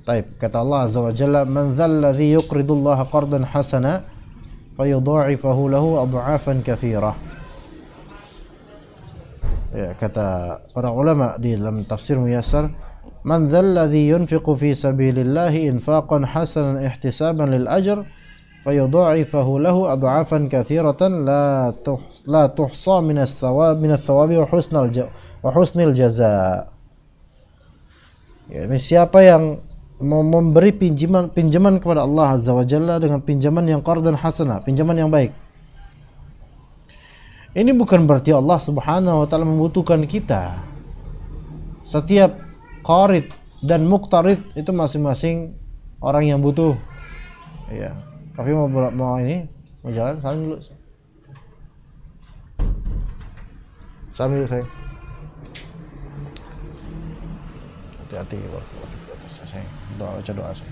طيب كتب الله عز وجل من ذا الذي يقرض الله قرضا حسنا فيضاعفه له أضعافا كثيرة ya, kata para ulama di dalam tafsir muyasar من ذا الذي ينفق في سبيل الله إنفاقا حسنا احتسابا للأجر فيضاعفه له أضعافا كثيرة لا لا تحصى من الثواب من الثواب وحسن الجزاء وحسن الجزاء يعني siapa yang memberi pinjaman pinjaman kepada Allah Azza wa Jalla dengan pinjaman yang qard dan hasanah, pinjaman yang baik. Ini bukan berarti Allah Subhanahu wa taala membutuhkan kita. Setiap qarid dan muqtarid itu masing-masing orang yang butuh. Iya. tapi mau mau ini mau jalan salam dulu. Salam dulu Hati-hati, doa baca doa so.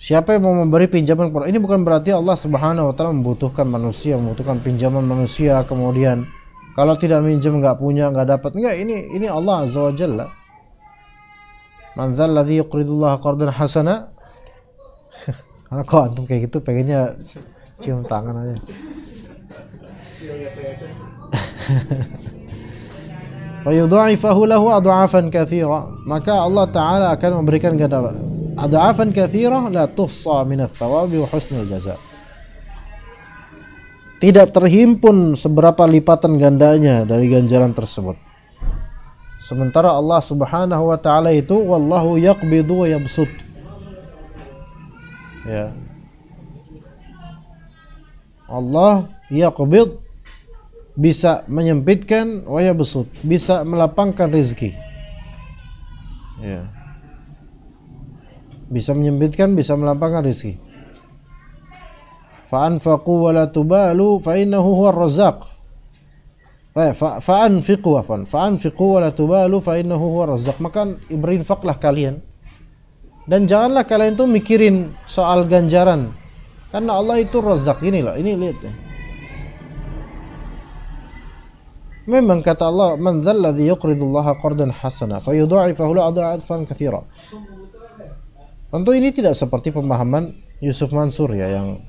Siapa yang mau memberi pinjaman kepada ini bukan berarti Allah Subhanahu wa taala membutuhkan manusia, membutuhkan pinjaman manusia kemudian kalau tidak minjem nggak punya nggak dapat nggak ini ini Allah azza wa jalla. Man zalladzi yuqridullaha qardan hasana? *laughs* Karena kok antum kayak gitu pengennya cium tangan aja. *laughs* Fayudha'ifahu lahu adha'afan katsira. Maka Allah Ta'ala akan memberikan ganda adha'afan katsira la tuhsa min wa husnul jaza. Tidak terhimpun seberapa lipatan gandanya dari ganjaran tersebut. Sementara Allah Subhanahu wa taala itu wallahu yaqbidu wa yabsut. Ya. Allah yaqbid bisa menyempitkan waya besut bisa melapangkan rezeki ya bisa menyempitkan bisa melapangkan rezeki fa'anfaqu wa la tubalu fa innahu huwa razzaq fa'anfiqu wa fa'anfiqu wa la tubalu fa innahu huwa razzaq maka berinfaklah kalian dan janganlah kalian itu mikirin soal ganjaran karena Allah itu razzaq ini loh ini lihat ya Memang kata Allah, "Man dzalladzi yuqridullaha qardan hasana fayudha'ifahu lahu adfan katsira." Tentu ini tidak seperti pemahaman Yusuf Mansur ya yang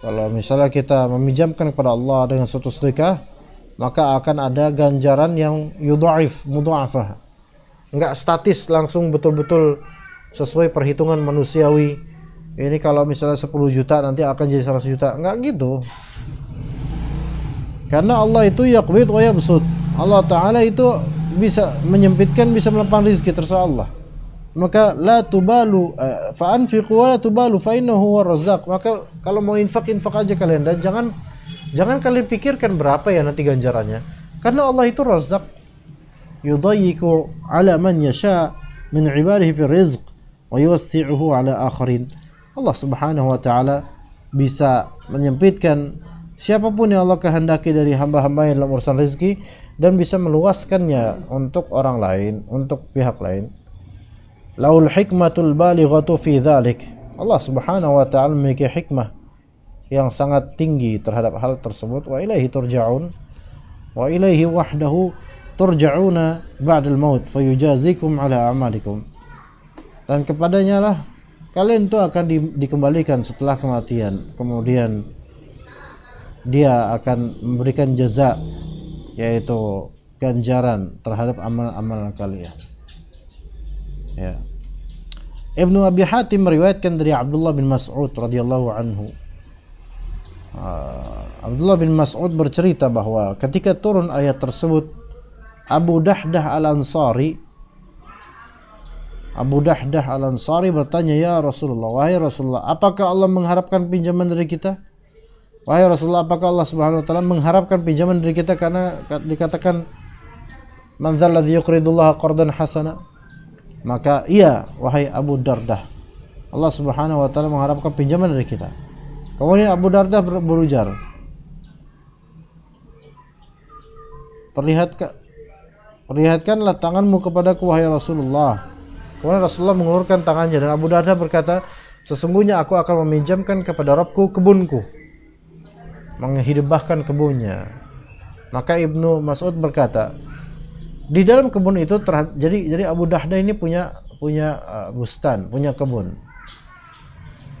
kalau misalnya kita meminjamkan kepada Allah dengan suatu sedekah, maka akan ada ganjaran yang yudha'if, mudha'afah. Enggak statis langsung betul-betul sesuai perhitungan manusiawi. Ini kalau misalnya 10 juta nanti akan jadi 100 juta. Enggak gitu. Karena Allah itu yaqbid wa yabsut. Allah taala itu bisa menyempitkan, bisa melapang rizki terserah Allah. Maka la tubalu balu, eh, faan fiqwa wa la tubalu fa wa razzaq. Maka kalau mau infak infak aja kalian dan jangan jangan kalian pikirkan berapa ya nanti ganjarannya. Karena Allah itu Razzaq. yudayiku ala man yasha min ibadihi fi rizq wa yuwassi'uhu ala akharin. Allah Subhanahu wa taala bisa menyempitkan siapapun yang Allah kehendaki dari hamba-hamba yang dalam urusan rezeki dan bisa meluaskannya untuk orang lain, untuk pihak lain. Laul hikmatul balighatu fi dhalik. Allah Subhanahu wa taala memiliki hikmah yang sangat tinggi terhadap hal tersebut wa ilaihi turja'un wa ilaihi wahdahu turja'una ba'dal maut fayujazikum ala amalikum dan kepadanya lah kalian itu akan di, dikembalikan setelah kematian kemudian dia akan memberikan jaza yaitu ganjaran terhadap amal-amal kalian ya Ibnu Abi Hatim meriwayatkan dari Abdullah bin Mas'ud radhiyallahu anhu uh, Abdullah bin Mas'ud bercerita bahwa ketika turun ayat tersebut Abu Dahdah Al-Ansari Abu Dahdah Al-Ansari bertanya, "Ya Rasulullah, wahai Rasulullah, apakah Allah mengharapkan pinjaman dari kita?" Wahai Rasulullah, apakah Allah Subhanahu wa taala mengharapkan pinjaman dari kita karena dikatakan man dzalladzi yuqridullaha qardan hasana? Maka iya, wahai Abu Dardah. Allah Subhanahu wa taala mengharapkan pinjaman dari kita. Kemudian Abu Dardah ber berujar, "Perlihatkan perlihatkanlah tanganmu kepadaku wahai Rasulullah." Kemudian Rasulullah mengulurkan tangannya dan Abu Darda berkata, "Sesungguhnya aku akan meminjamkan kepada Robku kebunku." menghidbahkan kebunnya. Maka Ibnu Mas'ud berkata, di dalam kebun itu terjadi jadi jadi Abu Dahda ini punya punya uh, bustan, punya kebun.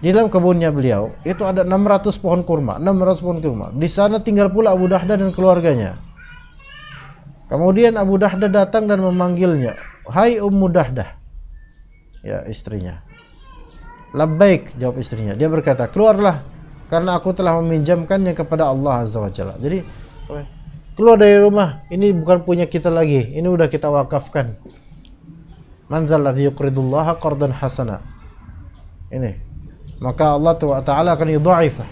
Di dalam kebunnya beliau itu ada 600 pohon kurma, 600 pohon kurma. Di sana tinggal pula Abu Dahda dan keluarganya. Kemudian Abu Dahda datang dan memanggilnya, "Hai Ummu Dahda." Ya, istrinya. "Labbaik," jawab istrinya. Dia berkata, "Keluarlah karena aku telah meminjamkannya kepada Allah Azza wa Jalla. Jadi keluar dari rumah, ini bukan punya kita lagi, ini udah kita wakafkan. Man qardan hasana. Ini. Maka Allah Taala akan yudha'ifah.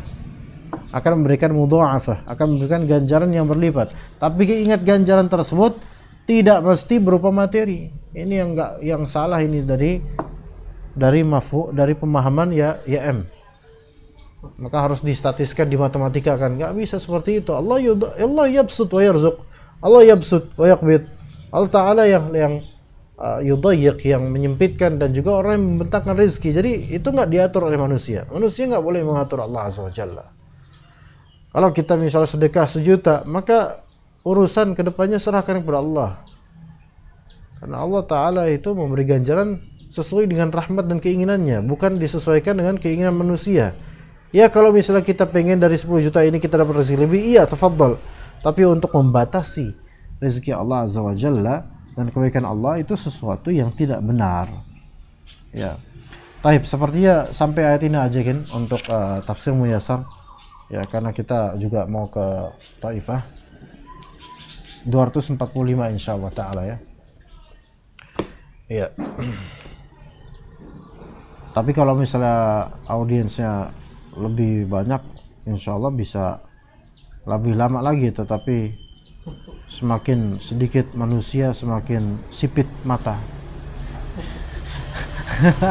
Akan memberikan mudha'afah, akan memberikan ganjaran yang berlipat. Tapi ingat ganjaran tersebut tidak mesti berupa materi. Ini yang enggak yang salah ini dari dari mafu dari pemahaman ya YM. Ya maka harus distatiskan di matematika kan nggak bisa seperti itu Allah ya Allah yabsut wa yarzuq Allah yabsut wa yakbid Allah Ta'ala yang yang uh, yang menyempitkan dan juga orang yang membentangkan rezeki jadi itu nggak diatur oleh manusia manusia nggak boleh mengatur Allah Azza kalau kita misalnya sedekah sejuta maka urusan kedepannya serahkan kepada Allah karena Allah Ta'ala itu memberi ganjaran sesuai dengan rahmat dan keinginannya bukan disesuaikan dengan keinginan manusia Ya kalau misalnya kita pengen dari 10 juta ini kita dapat rezeki lebih, iya tafadhol. Tapi untuk membatasi rezeki Allah Azza wa Jalla dan kebaikan Allah itu sesuatu yang tidak benar. Ya. Taib, sepertinya sampai ayat ini aja kan untuk uh, tafsir muyasar. Ya, karena kita juga mau ke Taifah. 245 insyaallah taala ya. Iya. *clears throat* Tapi kalau misalnya audiensnya lebih banyak insya Allah bisa lebih lama lagi tetapi semakin sedikit manusia semakin sipit mata *laughs*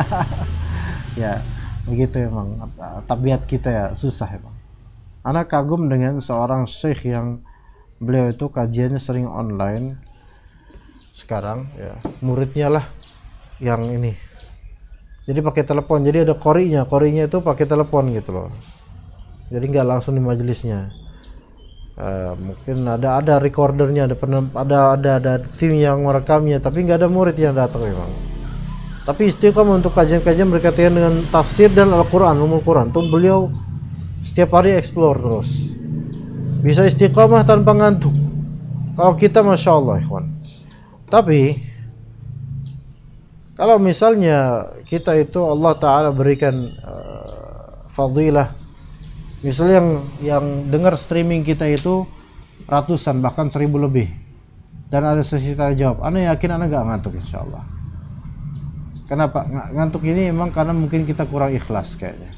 ya begitu emang tabiat kita ya susah emang anak kagum dengan seorang syekh yang beliau itu kajiannya sering online sekarang ya muridnya lah yang ini jadi pakai telepon jadi ada korinya korinya itu pakai telepon gitu loh jadi nggak langsung di majelisnya uh, mungkin ada ada recordernya ada penem, ada ada ada tim yang merekamnya tapi nggak ada murid yang datang memang tapi istiqomah untuk kajian-kajian berkaitan dengan tafsir dan Al-Quran, umur Quran. Tuh beliau setiap hari explore terus. Bisa istiqomah tanpa ngantuk. Kalau kita masya Allah, ikhwan. Tapi kalau misalnya kita itu Allah Ta'ala berikan uh, fadilah Misalnya yang, yang dengar streaming kita itu ratusan bahkan seribu lebih Dan ada sesi tanya jawab Anda yakin Anda nggak ngantuk insya Allah Kenapa? Ngantuk ini emang karena mungkin kita kurang ikhlas kayaknya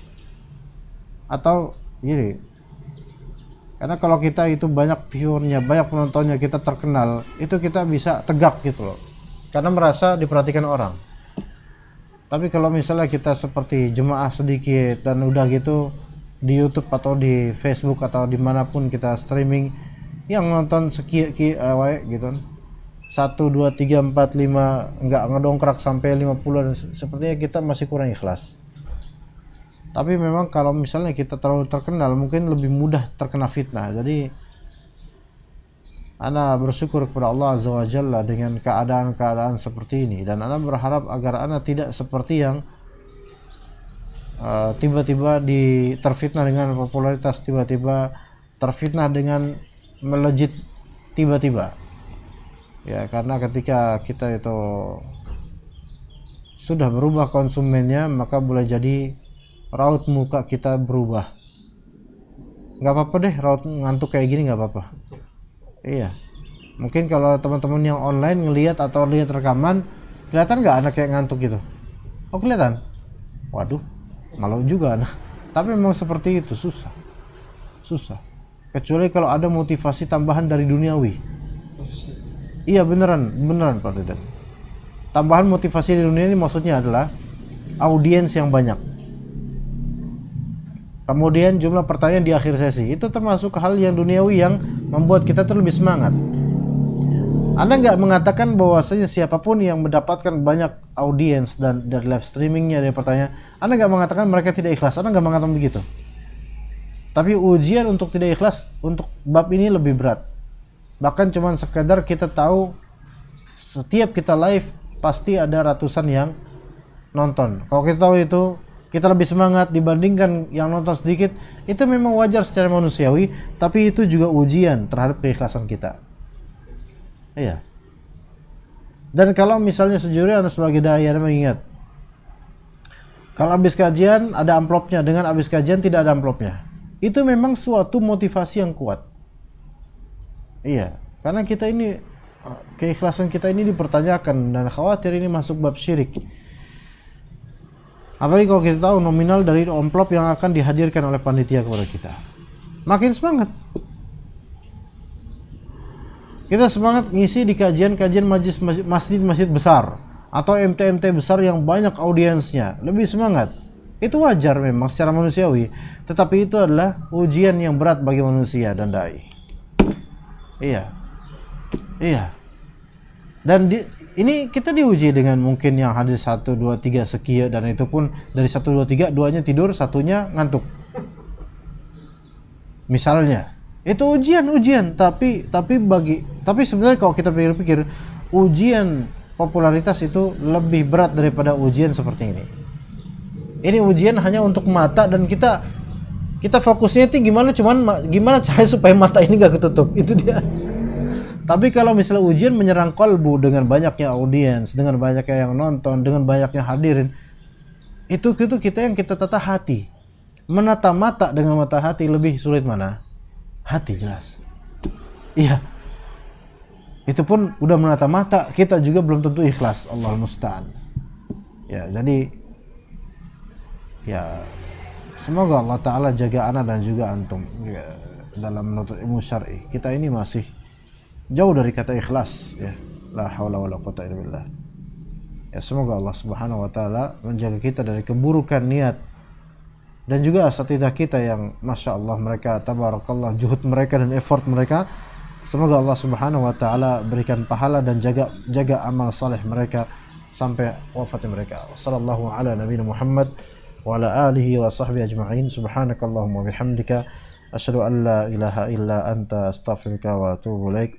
Atau gini Karena kalau kita itu banyak viewernya, banyak penontonnya, kita terkenal Itu kita bisa tegak gitu loh Karena merasa diperhatikan orang tapi kalau misalnya kita seperti jemaah sedikit dan udah gitu di YouTube atau di Facebook atau dimanapun kita streaming yang nonton sekian ki uh, gitu kan. satu dua tiga empat lima nggak ngedongkrak sampai lima 50 sepertinya kita masih kurang ikhlas tapi memang kalau misalnya kita terlalu terkenal mungkin lebih mudah terkena fitnah jadi Ana bersyukur kepada Allah Azza wa Jalla dengan keadaan-keadaan seperti ini dan Ana berharap agar Ana tidak seperti yang eh, tiba-tiba uh, di terfitnah dengan popularitas tiba-tiba terfitnah dengan melejit tiba-tiba ya karena ketika kita itu sudah berubah konsumennya maka boleh jadi raut muka kita berubah nggak apa-apa deh raut ngantuk kayak gini nggak apa-apa Iya. Mungkin kalau teman-teman yang online ngelihat atau lihat rekaman, kelihatan nggak anak kayak ngantuk gitu? Oh kelihatan. Waduh, malu juga anak. *laughs* Tapi memang seperti itu susah, susah. Kecuali kalau ada motivasi tambahan dari duniawi. Iya beneran, beneran Pak Tidak. Tambahan motivasi di dunia ini maksudnya adalah audiens yang banyak Kemudian jumlah pertanyaan di akhir sesi itu termasuk hal yang duniawi yang membuat kita terlebih semangat. Anda nggak mengatakan bahwasanya siapapun yang mendapatkan banyak audiens dan dari live streamingnya dari pertanyaan, Anda nggak mengatakan mereka tidak ikhlas. Anda nggak mengatakan begitu. Tapi ujian untuk tidak ikhlas untuk bab ini lebih berat. Bahkan cuman sekedar kita tahu setiap kita live pasti ada ratusan yang nonton. Kalau kita tahu itu kita lebih semangat dibandingkan yang nonton sedikit, itu memang wajar secara manusiawi, tapi itu juga ujian terhadap keikhlasan kita. Iya. Dan kalau misalnya sejujurnya Anda sebagai dai Anda mengingat, kalau habis kajian ada amplopnya, dengan habis kajian tidak ada amplopnya. Itu memang suatu motivasi yang kuat. Iya, karena kita ini eh, keikhlasan kita ini dipertanyakan dan khawatir ini masuk bab syirik. Apalagi kalau kita tahu nominal dari omplop yang akan dihadirkan oleh panitia kepada kita. Makin semangat. Kita semangat ngisi di kajian-kajian masjid-masjid besar atau MT-MT besar yang banyak audiensnya. Lebih semangat. Itu wajar memang secara manusiawi, tetapi itu adalah ujian yang berat bagi manusia dan dai. Iya. Iya. Dan di, ini kita diuji dengan mungkin yang hadir satu dua tiga sekian dan itu pun dari satu dua tiga duanya tidur satunya ngantuk misalnya itu ujian ujian tapi tapi bagi tapi sebenarnya kalau kita pikir-pikir ujian popularitas itu lebih berat daripada ujian seperti ini ini ujian hanya untuk mata dan kita kita fokusnya itu gimana cuman gimana cara supaya mata ini gak ketutup itu dia tapi kalau misalnya ujian menyerang kolbu dengan banyaknya audiens, dengan banyaknya yang nonton, dengan banyaknya hadirin, itu itu kita yang kita tata hati. Menata mata dengan mata hati lebih sulit mana? Hati jelas. Iya. Itu pun udah menata mata, kita juga belum tentu ikhlas. Allah musta'an. Ya, jadi ya semoga Allah taala jaga anak dan juga antum ya, dalam menuntut ilmu syar'i. Kita ini masih jauh dari kata ikhlas ya la haula wala quwata illa billah ya semoga Allah Subhanahu wa taala menjaga kita dari keburukan niat dan juga asatidah kita yang masya Allah mereka tabarakallah juhud mereka dan effort mereka semoga Allah Subhanahu wa taala berikan pahala dan jaga jaga amal saleh mereka sampai wafat mereka sallallahu ala nabi Muhammad wa ala alihi wa sahbihi ajma'in subhanakallahumma bihamdika asyhadu an la ilaha illa anta astaghfiruka wa atubu ilaik